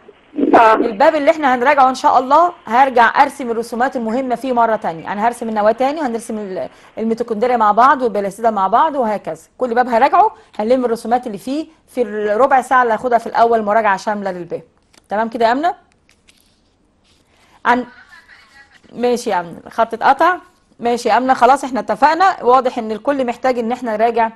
آه. الباب اللي احنا هنراجعه ان شاء الله هرجع ارسم الرسومات المهمه فيه مره ثانيه انا هرسم النواه ثاني وهنرسم الميتوكوندريا مع بعض والبلاستيدا مع بعض وهكذا كل باب هراجعه هنلم الرسومات اللي فيه في الربع ساعه اللي هاخدها في الاول مراجعه شامله للباب تمام كده يا امنه عن ماشي يا امنه الخط اتقطع ماشي يا امنه خلاص احنا اتفقنا واضح ان الكل محتاج ان احنا نراجع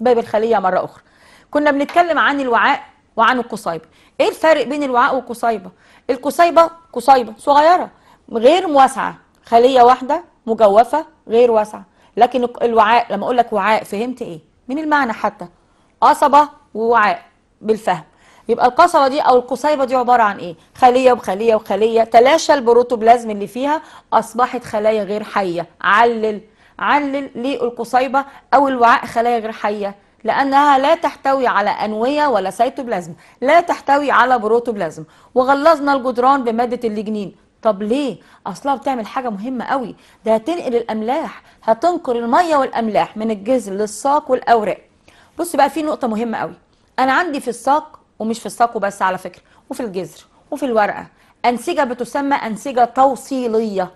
باب الخليه مره اخرى كنا بنتكلم عن الوعاء وعن القصيبه ايه الفرق بين الوعاء والقصيبه القصيبه قصيبه صغيره غير واسعه خليه واحده مجوفه غير واسعه لكن الوعاء لما اقول لك وعاء فهمت ايه من المعنى حتى قصبه ووعاء بالفهم يبقى القصبه دي او القصيبه دي عباره عن ايه خليه وخليه وخليه تلاشى البروتوبلازم اللي فيها اصبحت خلايا غير حيه علل علل ليه القصيبه او الوعاء خلايا غير حيه لأنها لا تحتوي على أنوية ولا سيتوبلازم لا تحتوي على بروتوبلازم وغلظنا الجدران بمادة الليجنين طب ليه اصلها بتعمل حاجه مهمه قوي ده هتنقل الاملاح هتنقل الميه والاملاح من الجذر للساق والاوراق بص بقى في نقطه مهمه قوي انا عندي في الساق ومش في الساق وبس على فكره وفي الجذر وفي الورقه انسجه بتسمى انسجه توصيليه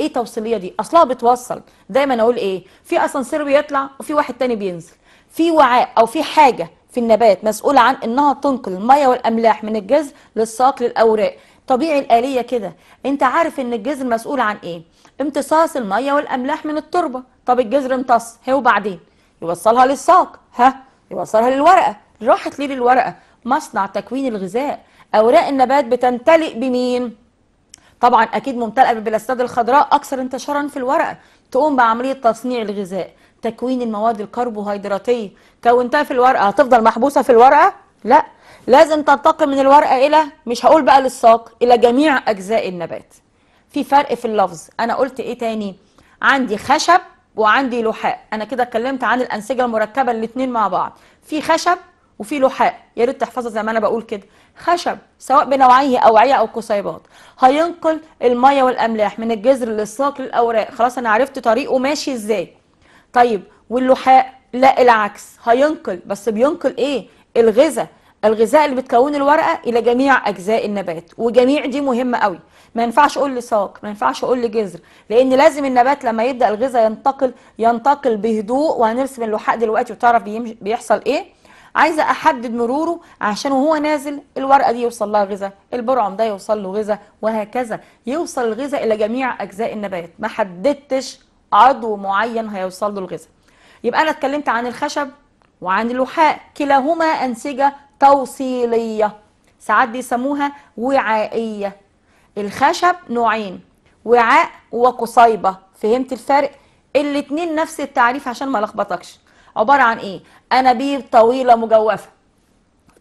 ايه توصيليه دي اصلها بتوصل دايما اقول ايه في اسانسير بيطلع وفي واحد تاني بينزل في وعاء او في حاجه في النبات مسؤوله عن انها تنقل الميه والاملاح من الجذر للساق للاوراق طبيعي الآلية كده انت عارف ان الجذر مسؤول عن ايه امتصاص المية والاملاح من التربة طب الجذر امتص هي وبعدين يوصلها للساق ها يوصلها للورقة راحت ليه للورقة مصنع تكوين الغذاء اوراق النبات بتمتلئ بمين طبعا اكيد ممتلئه بالبلاستاد الخضراء اكثر انتشارا في الورقه تقوم بعمليه تصنيع الغذاء تكوين المواد الكربوهيدراتيه كونتها في الورقه هتفضل محبوسه في الورقه لا لازم تنتقل من الورقه الى مش هقول بقى للساق الى جميع اجزاء النبات في فرق في اللفظ انا قلت ايه تاني عندي خشب وعندي لحاء انا كده اتكلمت عن الانسجه المركبه الاثنين مع بعض في خشب وفي لحاء يا ريت تحفظها زي ما انا بقول كده خشب سواء بنوعيه اوعيه او قصيبات هينقل الميه والاملاح من الجذر للساق للاوراق خلاص انا عرفت طريقه ماشي ازاي طيب واللحاء لا العكس هينقل بس بينقل ايه الغذاء الغذاء اللي بتكون الورقه الى جميع اجزاء النبات وجميع دي مهمه قوي ما ينفعش اقول ساق ما ينفعش اقول جذر لان لازم النبات لما يبدا الغذاء ينتقل ينتقل بهدوء وهنرسم اللحاء دلوقتي وتعرف بيحصل ايه عايزه احدد مروره عشان وهو نازل الورقه دي يوصل لها غذاء البرعم ده يوصل له غذاء وهكذا يوصل الغذاء الى جميع اجزاء النبات ما حددتش عضو معين هيوصل له الغذاء يبقى انا اتكلمت عن الخشب وعن اللحاء كلاهما انسجه توصيليه ساعات بيسموها وعائيه الخشب نوعين وعاء وقصيبه فهمت الفرق الاثنين نفس التعريف عشان ما لخبطكش عباره عن ايه انابيب طويله مجوفه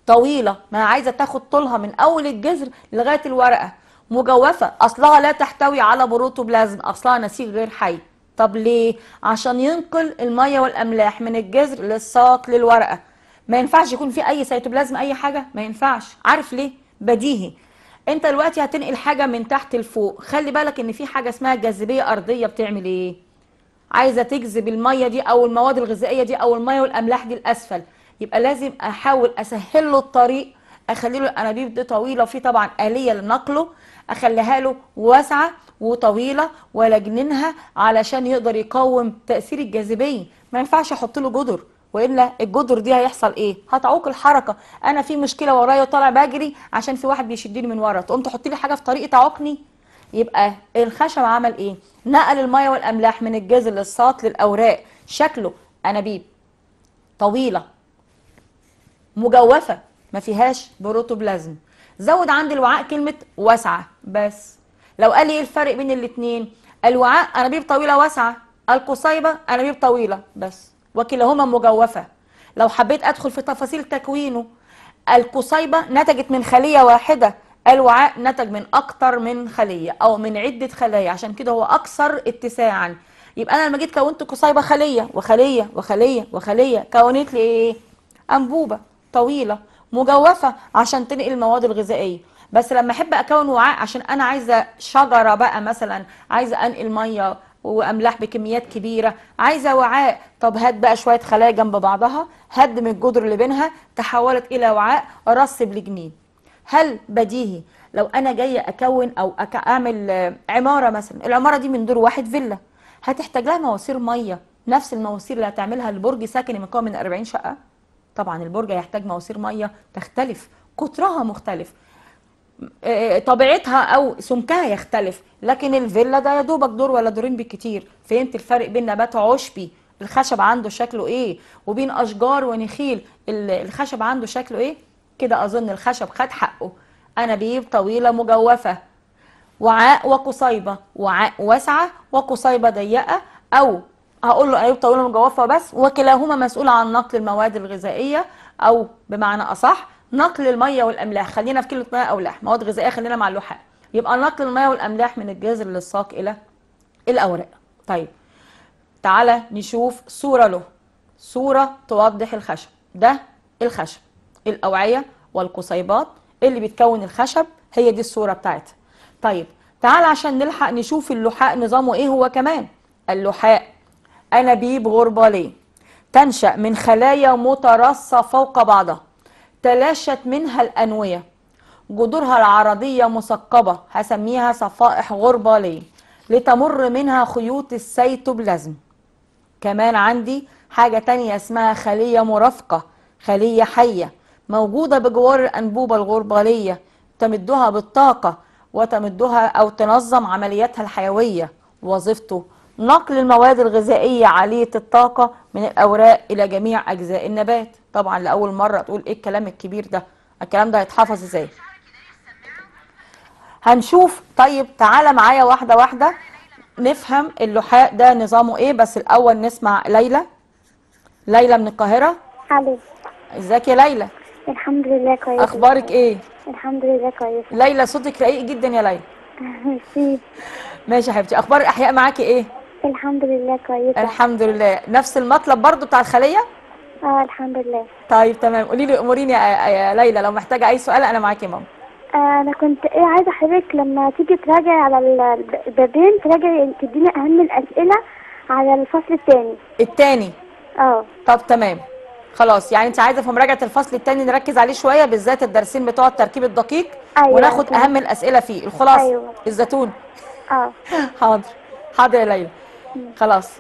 طويله ما عايزه تاخد طولها من اول الجذر لغايه الورقه مجوفه اصلها لا تحتوي على بروتوبلازم اصلها نسيج غير حي طب ليه عشان ينقل الميه والاملاح من الجذر للساق للورقه ما ينفعش يكون في اي سيتوبلازم اي حاجه ما ينفعش عارف ليه بديهي انت دلوقتي هتنقل حاجه من تحت لفوق خلي بالك ان في حاجه اسمها جاذبيه ارضيه بتعمل ايه عايزه تجذب الميه دي او المواد الغذائيه دي او الميه والاملاح دي لاسفل يبقى لازم احاول اسهل له الطريق اخلي له الانابيب دي طويله وفي طبعا اليه لنقله اخليها له واسعه وطويله والاجننها علشان يقدر يقاوم تاثير الجاذبيه ما ينفعش احط له جدر والا الجدر دي هيحصل ايه هتعوق الحركه انا في مشكله ورايا طالع بجري عشان في واحد بيشدني من ورا تقوم تحط لي حاجه في طريقي تعوقني يبقى الخشب عمل ايه نقل الميه والاملاح من الجذر للساط للاوراق شكله انابيب طويله مجوفه ما فيهاش بروتوبلازم زود عند الوعاء كلمه واسعه بس لو قال لي ايه الفرق بين الاثنين الوعاء انابيب طويله واسعه القصيبه انابيب طويله بس وكلاهما مجوفه لو حبيت ادخل في تفاصيل تكوينه القصيبه نتجت من خليه واحده الوعاء نتج من اكتر من خليه او من عده خلايا عشان كده هو اكثر اتساعا يبقى انا لما جيت كونت قصيبه خليه وخليه وخليه وخليه كونت لي ايه انبوبه طويله مجوفه عشان تنقل المواد الغذائيه بس لما احب اكون وعاء عشان انا عايزه شجره بقى مثلا عايزه انقل ميه واملاح بكميات كبيره عايزه وعاء طب هات بقى شويه خلايا جنب بعضها هدم الجدر اللي بينها تحولت الى وعاء ارسب لجنين هل بديهي لو انا جايه اكون او أك... اعمل عماره مثلا العماره دي من دور واحد فيلا هتحتاج لها مواسير ميه نفس المواسير اللي هتعملها لبرج سكني مكون من 40 شقه طبعا البرج هيحتاج مواسير ميه تختلف قطرها مختلف آه، آه، طبيعتها او سمكها يختلف لكن الفيلا ده يا دوبك دور ولا دورين بالكتير فهمت الفرق بين نبات عشبي الخشب عنده شكله ايه وبين اشجار ونخيل الخشب عنده شكله ايه كده اظن الخشب خد حقه انابيب طويله مجوفه وعاء وقصيبه وعاء واسعه وقصيبه ضيقه او هقول له ايوب طولهم جوافه بس وكلاهما مسؤول عن نقل المواد الغذائيه او بمعنى اصح نقل الميه والاملاح خلينا في كلمه ميه واملاح مواد غذائيه خلينا مع اللحاء يبقى نقل الميه والاملاح من الجذر للساق الى الاوراق طيب تعالى نشوف صوره له صوره توضح الخشب ده الخشب الاوعيه والقصيبات اللي بتكون الخشب هي دي الصوره بتاعتها طيب تعال عشان نلحق نشوف اللحاء نظامه ايه هو كمان اللحاء أنابيب غربالية تنشأ من خلايا متراصة فوق بعضها تلاشت منها الأنوية جذورها العرضية مثقبة هسميها صفائح غربالية لتمر منها خيوط السيتوبلازم كمان عندي حاجة تانية اسمها خلية مرافقة خلية حية موجودة بجوار الأنبوبة الغربالية تمدها بالطاقة وتمدها أو تنظم عملياتها الحيوية وظيفته نقل المواد الغذائية عالية الطاقة من الأوراق إلى جميع أجزاء النبات طبعا لأول مرة تقول إيه الكلام الكبير ده الكلام ده هيتحفظ إزاي هنشوف طيب تعالى معايا واحدة واحدة نفهم اللحاء ده نظامه إيه بس الأول نسمع ليلى ليلى من القاهرة ألو ازيك يا ليلى الحمد لله كويس أخبارك إيه الحمد لله كويس ليلى صوتك رقيق جدا يا ليلى ماشي ماشي يا حبيبتي اخبار الاحياء معاكي ايه الحمد لله كويسه الحمد لله نفس المطلب برضو بتاع الخليه اه الحمد لله طيب تمام قولي لي اموريني يا ليلى لو محتاجه اي سؤال انا معاكي يا ماما آه، انا كنت ايه عايزه حضرتك لما تيجي تراجعي على البابين تراجعي تديني اهم الاسئله على الفصل الثاني الثاني اه طب تمام خلاص يعني انت عايزه في مراجعه الفصل الثاني نركز عليه شويه بالذات الدرسين بتوع التركيب الدقيق أيوة وناخد اهم الاسئله فيه الخلاصه أيوة. الزيتون اه حاضر حاضر يا ليلى خلاص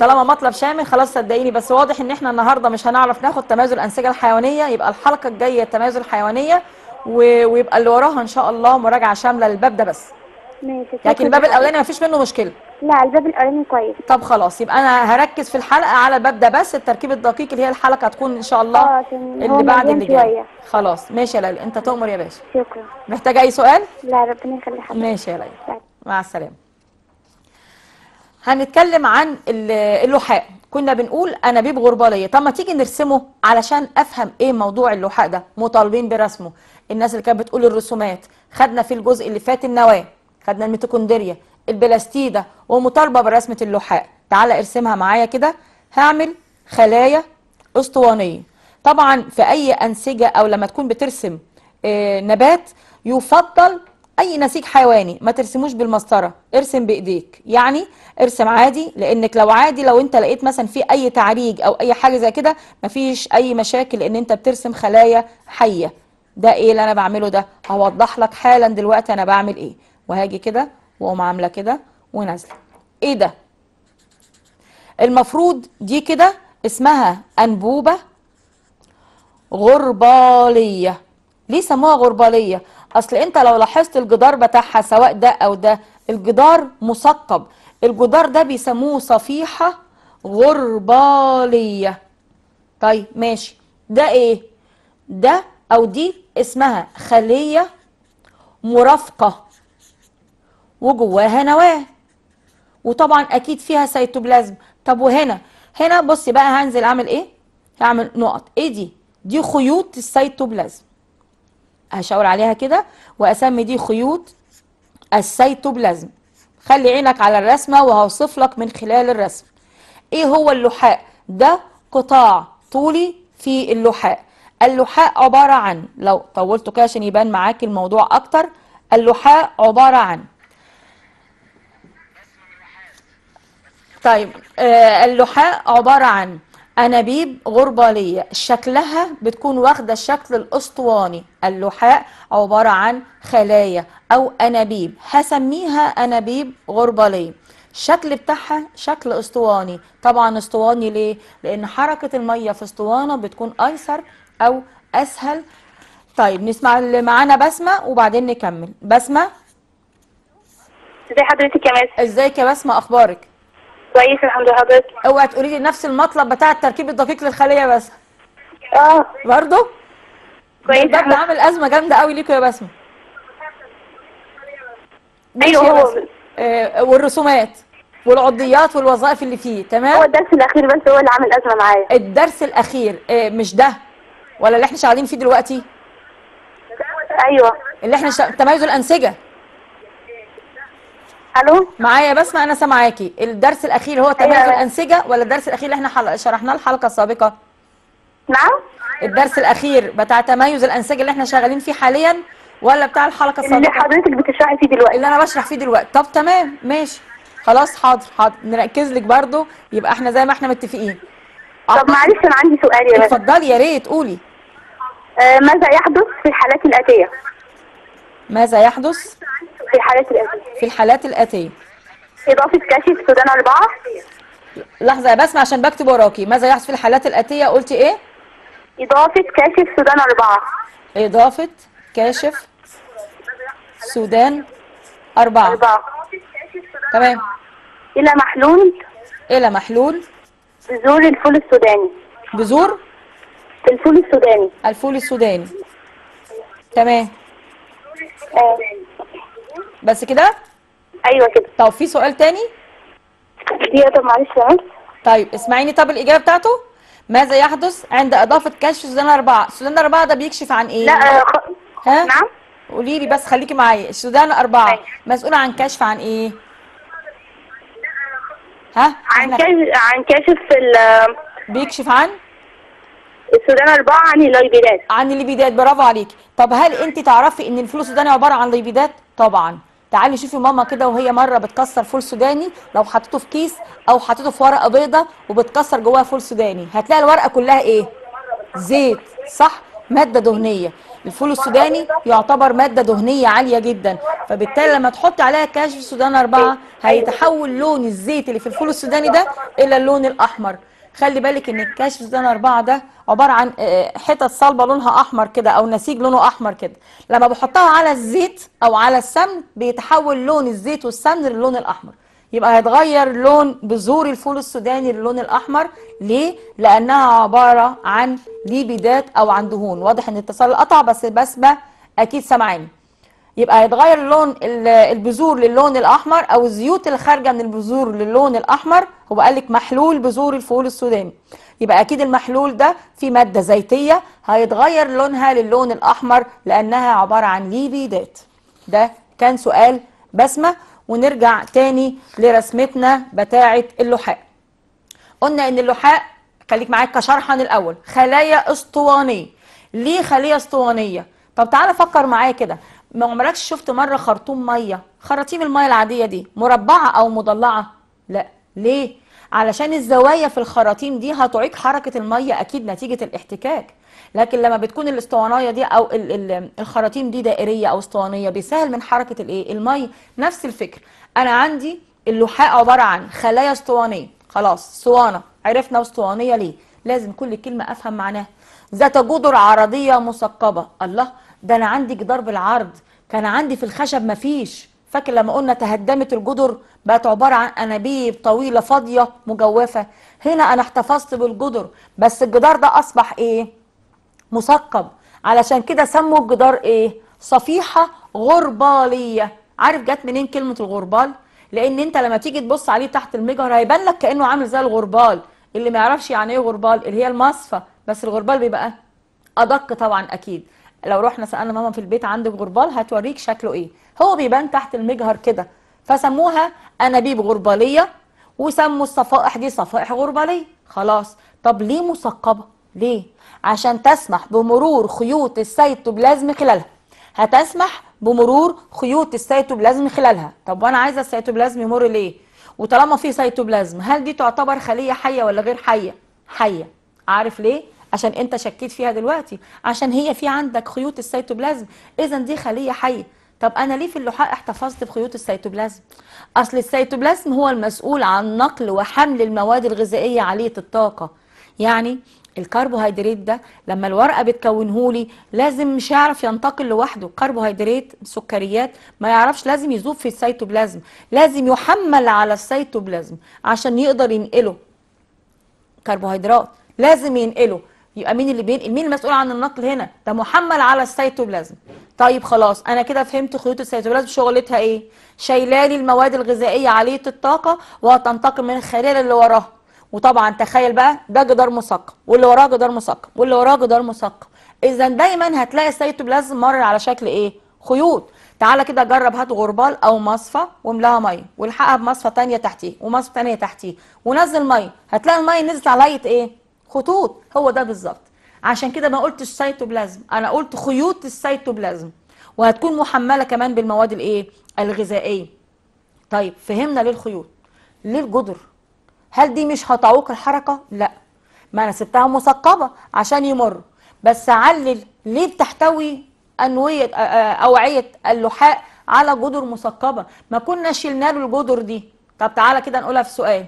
طالما مطلب شامل خلاص صدقيني بس واضح ان احنا النهارده مش هنعرف ناخد تمازل الانسجه الحيوانيه يبقى الحلقه الجايه تمازل الحيوانيه ويبقى اللي وراها ان شاء الله مراجعه شامله للباب ده بس ماشي لكن الباب الاولاني مفيش منه مشكله لا الباب الاولاني كويس طب خلاص يبقى انا هركز في الحلقه على الباب ده بس التركيب الدقيق اللي هي الحلقه هتكون ان شاء الله آه، اللي بعد اللي جاي خلاص ماشي يا ليلى انت تؤمر يا باشا شكرا محتاجه اي سؤال لا ربنا يخلي حضرتك ماشي يا ليلى مع السلامه هنتكلم عن اللحاء كنا بنقول انابيب غرباليه طب ما تيجي نرسمه علشان افهم ايه موضوع اللحاء ده مطالبين برسمه الناس اللي كانت بتقول الرسومات خدنا في الجزء اللي فات النواه خدنا الميتوكوندريا البلاستيده ومطالبه برسمه اللحاء تعالى ارسمها معايا كده هعمل خلايا اسطوانيه طبعا في اي انسجه او لما تكون بترسم آه، نبات يفضل اي نسيج حيواني ما ترسموش بالمسطره ارسم بايديك يعني ارسم عادي لانك لو عادي لو انت لقيت مثلا في اي تعريج او اي حاجه زي كده مفيش اي مشاكل ان انت بترسم خلايا حيه ده ايه اللي انا بعمله ده هوضح لك حالا دلوقتي انا بعمل ايه وهاجي كده واقوم عامله كده ونازله ايه ده المفروض دي كده اسمها انبوبه غرباليه ليه سموها غرباليه اصل انت لو لاحظت الجدار بتاعها سواء ده او ده الجدار مثقب الجدار ده بيسموه صفيحه غرباليه طيب ماشي ده ايه ده او دي اسمها خليه مرافقه وجواها نواه وطبعا اكيد فيها سيتوبلازم طب وهنا هنا بصي بقى هنزل اعمل ايه هعمل نقط ايه دي دي خيوط السيتوبلازم هشاور عليها كده واسمي دي خيوط السيتوبلازم خلي عينك على الرسمه وهوصف لك من خلال الرسم ايه هو اللحاء ده قطاع طولي في اللحاء اللحاء عباره عن لو طولته كده عشان يبان معاك الموضوع اكتر اللحاء عباره عن طيب آه، اللحاء عباره عن أنابيب غربالية شكلها بتكون واخدة الشكل الأسطواني اللحاء عبارة عن خلايا أو أنابيب هسميها أنابيب غربالية الشكل بتاعها شكل اسطواني طبعا اسطواني ليه لان حركه الميه في اسطوانه بتكون ايسر او اسهل طيب نسمع اللي معانا بسمه وبعدين نكمل بسمه ازي حضرتك يا باسم ازيك يا بسمه اخبارك كويس الحمد لله حضرتك اوعي تقولي لي نفس المطلب بتاع التركيب الدقيق للخليه بس اه برضه كويس ده عامل ازمه جامده قوي ليكوا يا بسمه ايوه هو آه، والرسومات والعضيات والوظائف اللي فيه تمام هو الدرس الاخير بس هو اللي عامل ازمه معايا الدرس الاخير آه، مش ده ولا اللي احنا شغالين فيه دلوقتي ايوه اللي احنا شا... تميز الانسجه الو معايا بسمه انا سامعاكي الدرس الاخير هو تمريض أيوة. الانسجه ولا الدرس الاخير اللي احنا شرحناه الحلقه السابقه نعم الدرس الاخير بتاع تميز الانسجه اللي احنا شغالين فيه حاليا ولا بتاع الحلقه السابقه اللي حضرتك بتشرحي فيه دلوقتي اللي انا بشرح فيه دلوقتي طب تمام ماشي خلاص حاضر حاضر نركز لك برده يبقى احنا زي ما احنا متفقين طب معلش انا عندي سؤال يا ريت اتفضلي يا ريت قولي آه، ماذا يحدث في الحالات الاتيه ماذا يحدث في الحالات الآتية في الحالات الآتية إضافة كاشف سودان أربعة لحظة يا بسمة عشان بكتب وراكي ماذا يحصل في الحالات الآتية قلتي إيه؟ إضافة كاشف سودان أربعة إضافة كاشف سودان أربعة أربعة تمام إلى محلول إلى محلول بذور الفول السوداني بذور الفول السوداني الفول السوداني تمام آه. بس كده ايوه كده طب في سؤال تاني دي معلش سؤال طيب اسمعيني طب الاجابه بتاعته ماذا يحدث عند اضافه كشف سودان أربعة؟ سودان أربعة ده بيكشف عن ايه؟ لا آه، ها؟ نعم قولي لي بس خليكي معايا سودان أربعة أيوة. مسؤولة عن كشف عن ايه؟ ها؟ عن كشف عن كشف ال بيكشف عن السودان أربعة عن الليبيدات عن الليبيدات برافو عليكي طب هل انت تعرفي ان الفلوس السوداني عباره عن ليبيدات؟ طبعا تعالي شوفي ماما كده وهي مره بتكسر فول سوداني لو حطيته في كيس او حطيته في ورقه بيضه وبتكسر جواها فول سوداني هتلاقي الورقه كلها ايه زيت صح ماده دهنيه الفول السوداني يعتبر ماده دهنيه عاليه جدا فبالتالي لما تحطي عليها كاشف سودان أربعة هيتحول لون الزيت اللي في الفول السوداني ده الى اللون الاحمر خلي بالك ان الكشف زون أربعة ده عبارة عن آه، حتت صلبة لونها أحمر كده أو نسيج لونه أحمر كده لما بحطها على الزيت أو على السمن بيتحول لون الزيت والسمن للون الأحمر يبقى هيتغير لون بذور الفول السوداني للون الأحمر ليه؟ لأنها عبارة عن ليبيدات أو عن دهون واضح ان اتصال قطع بس بسمة أكيد سامعاني يبقى هيتغير لون البذور للون الاحمر او الزيوت اللي خارجه من البذور للون الاحمر هو قال لك محلول بذور الفول السوداني يبقى اكيد المحلول ده فيه ماده زيتيه هيتغير لونها للون الاحمر لانها عباره عن ليبيدات ده كان سؤال بسمه ونرجع تاني لرسمتنا بتاعه اللحاء قلنا ان اللحاء خليك معاك كشرحا الاول خلايا اسطوانيه ليه خليه اسطوانيه طب تعالى فكر معايا كده ما عمركش شفت مره خرطوم ميه خراطيم الميه العاديه دي مربعه او مضلعه لا ليه علشان الزوايا في الخراطيم دي هتعيق حركه الميه اكيد نتيجه الاحتكاك لكن لما بتكون الاسطوانيه دي او الخراطيم دي دائريه او اسطوانيه بيسهل من حركه الايه الميه نفس الفكر انا عندي اللحاء عباره عن خلايا اسطوانيه خلاص اسطوانه عرفنا اسطوانيه ليه لازم كل كلمه افهم معناها ذات جدر عرضيه مثقبه الله ده انا عندي جدار بالعرض كان عندي في الخشب مفيش فاكر لما قلنا تهدمت الجدر بقت عباره عن انابيب طويله فاضيه مجوفه هنا انا احتفظت بالجدر بس الجدار ده اصبح ايه مثقب علشان كده سموا الجدار ايه صفيحه غرباليه عارف جت منين كلمه الغربال لان انت لما تيجي تبص عليه تحت المجهر هيبان لك كانه عامل زي الغربال اللي ما يعرفش يعني ايه غربال اللي هي المصفى بس الغربال بيبقى ادق طبعا اكيد لو رحنا سالنا ماما في البيت عندك غربال هتوريك شكله ايه هو بيبان تحت المجهر كده فسموها انابيب غرباليه وسموا الصفائح دي صفائح غرباليه خلاص طب ليه مثقبه ليه عشان تسمح بمرور خيوط السيتوبلازم خلالها هتسمح بمرور خيوط السيتوبلازم خلالها طب وانا عايزه السيتوبلازم يمر ليه وطالما في سيتوبلازم هل دي تعتبر خليه حيه ولا غير حيه حيه عارف ليه عشان انت شكيت فيها دلوقتي عشان هي في عندك خيوط السيتوبلازم اذا دي خليه حيه طب انا ليه في اللحاء احتفظت بخيوط السيتوبلازم اصل السيتوبلازم هو المسؤول عن نقل وحمل المواد الغذائيه عاليه الطاقه يعني الكربوهيدرات ده لما الورقه بتكونهولي لازم مش هيعرف ينتقل لوحده كربوهيدرات سكريات ما يعرفش لازم يذوب في السيتوبلازم لازم يحمل على السيتوبلازم عشان يقدر ينقله كربوهيدرات لازم ينقله يبقى مين اللي بين مين المسؤول عن النقل هنا ده محمل على السيتوبلازم طيب خلاص انا كده فهمت خيوط السيتوبلازم شغلتها ايه شايلالي المواد الغذائيه عاليه الطاقه وهتنتقل من الخلايا اللي وراها وطبعا تخيل بقى ده جدار مثقب واللي وراه جدار مثقب واللي وراه جدار مثقب اذا دايما هتلاقي السيتوبلازم مر على شكل ايه خيوط تعالى كده جرب هات غربال او مصفى واملاها ميه والحقها بمصفى ثانيه تحتيه ومصفى ثانيه تحتيه ونزل ميه هتلاقي الميه نزلت على ايه خطوط هو ده بالظبط عشان كده ما قلتش سيتوبلازم انا قلت خيوط السيتوبلازم وهتكون محمله كمان بالمواد الايه الغذائيه طيب فهمنا ليه الخيوط ليه الجدر هل دي مش هتعوق الحركه لا ما انا سبتها مثقبه عشان يمر بس علل ليه بتحتوي انويه آه، آه، اوعيه اللحاء على جدر مثقبه ما كنا شلنا له الجدر دي طب تعالى كده نقولها في سؤال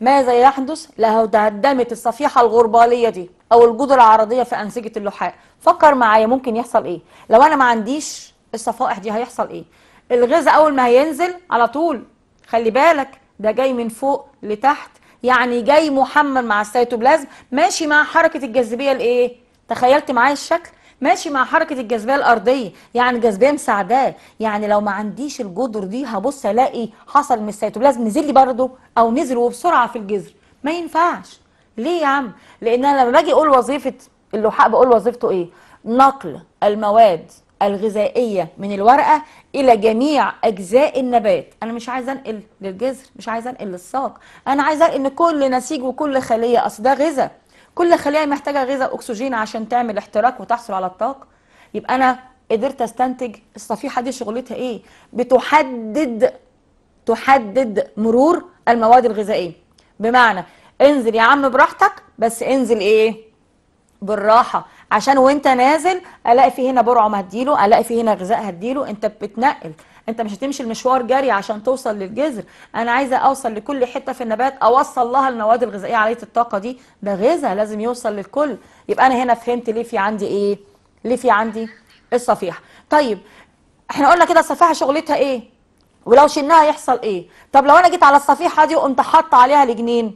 ماذا يحدث لو تهدمت الصفيحة الغربالية دي أو الجدر العرضية في أنسجة اللحاء فكر معايا ممكن يحصل إيه لو أنا ما عنديش الصفائح دي هيحصل إيه الغذاء أول ما هينزل على طول خلي بالك ده جاي من فوق لتحت يعني جاي محمل مع السيتوبلازم ماشي مع حركة الجاذبية الإيه تخيلت معايا الشكل ماشي مع حركه الجاذبيه الارضيه يعني جاذبيه مساعداه يعني لو ما عنديش الجدر دي هبص الاقي حصل من السيتوبلازم نزل لي برضه او نزل وبسرعه في الجذر ما ينفعش ليه يا عم لان انا لما باجي اقول وظيفه اللحاء بقول وظيفته ايه نقل المواد الغذائيه من الورقه الى جميع اجزاء النبات انا مش عايزه انقل للجذر مش عايزه انقل للساق انا عايزه ان كل نسيج وكل خليه اصل ده غذاء كل خلايا محتاجه غذاء اكسجين عشان تعمل احتراق وتحصل على الطاقه يبقى انا قدرت استنتج الصفيحه دي شغلتها ايه بتحدد تحدد مرور المواد الغذائيه بمعنى انزل يا عم براحتك بس انزل ايه بالراحه عشان وانت نازل الاقي في هنا برعم هديله الاقي في هنا غذاء هديله انت بتنقل انت مش هتمشي المشوار جري عشان توصل للجذر انا عايزه اوصل لكل حته في النبات اوصل لها المواد الغذائيه عاليه الطاقه دي ده غذاء لازم يوصل للكل يبقى انا هنا فهمت ليه في عندي ايه ليه في عندي الصفيحه طيب احنا قلنا كده الصفيحه شغلتها ايه ولو شلناها يحصل ايه طب لو انا جيت على الصفيحه دي وقمت حاطه عليها الجنين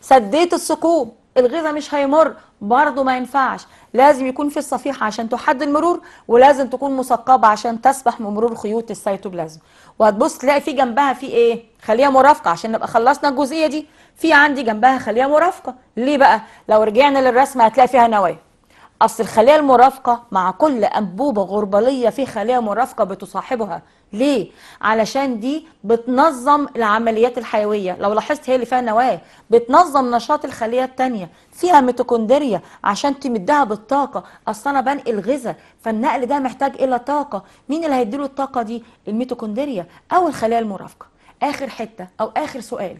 سديت الثقوب الغذاء مش هيمر برضه ما ينفعش لازم يكون في الصفيحة عشان تحد المرور ولازم تكون مثقبة عشان تسمح بمرور خيوط السيتوبلازم وهتبص تلاقي في جنبها في ايه خليه مرافقة عشان نبقى خلصنا الجزئية دي في عندي جنبها خليه مرافقة ليه بقى لو رجعنا للرسمة هتلاقي فيها نوايا اصل الخلايا المرافقه مع كل انبوبه غرباليه في خلايا مرافقه بتصاحبها ليه علشان دي بتنظم العمليات الحيويه لو لاحظت هي اللي فيها نواه بتنظم نشاط الخليه الثانيه فيها ميتوكوندريا عشان تمدها بالطاقه اصل انا بنقل غذاء فالنقل ده محتاج الى طاقه مين اللي هيديله الطاقه دي الميتوكوندريا او الخلايا المرافقه اخر حته او اخر سؤال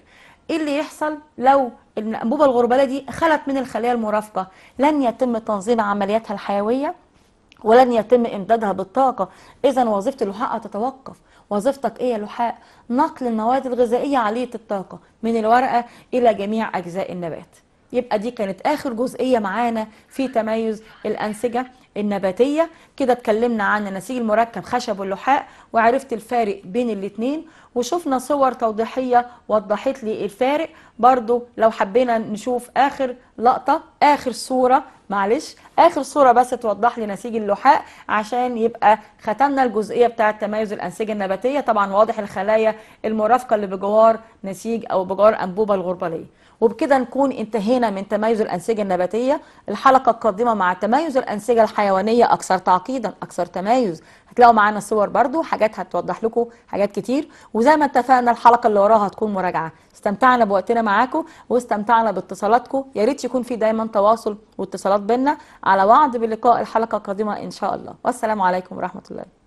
ايه اللي يحصل لو الانبوبه الغربله دي خلت من الخلايا المرافقه لن يتم تنظيم عملياتها الحيويه ولن يتم امدادها بالطاقه اذا وظيفه اللحاق تتوقف وظيفتك ايه يا لحاء نقل المواد الغذائيه عاليه الطاقه من الورقه الى جميع اجزاء النبات يبقى دي كانت آخر جزئية معانا في تميز الأنسجة النباتية كده اتكلمنا عن النسيج المركب خشب واللحاء وعرفت الفارق بين الاثنين وشفنا صور توضيحية وضحت لي الفارق برضو لو حبينا نشوف آخر لقطة آخر صورة معلش آخر صورة بس توضح لي نسيج اللحاء عشان يبقى ختمنا الجزئية بتاعة تميز الأنسجة النباتية طبعا واضح الخلايا المرافقة اللي بجوار نسيج أو بجوار أنبوبة الغربالية وبكده نكون انتهينا من تميز الأنسجة النباتية الحلقة القادمة مع تميز الأنسجة الحيوانية أكثر تعقيدا أكثر تمايز هتلاقوا معانا صور برضو حاجات هتوضح لكم حاجات كتير وزي ما اتفقنا الحلقة اللي وراها هتكون مراجعة استمتعنا بوقتنا معاكم واستمتعنا باتصالاتكم يا ريت يكون في دايما تواصل واتصالات بينا على وعد بلقاء الحلقة القادمة إن شاء الله والسلام عليكم ورحمة الله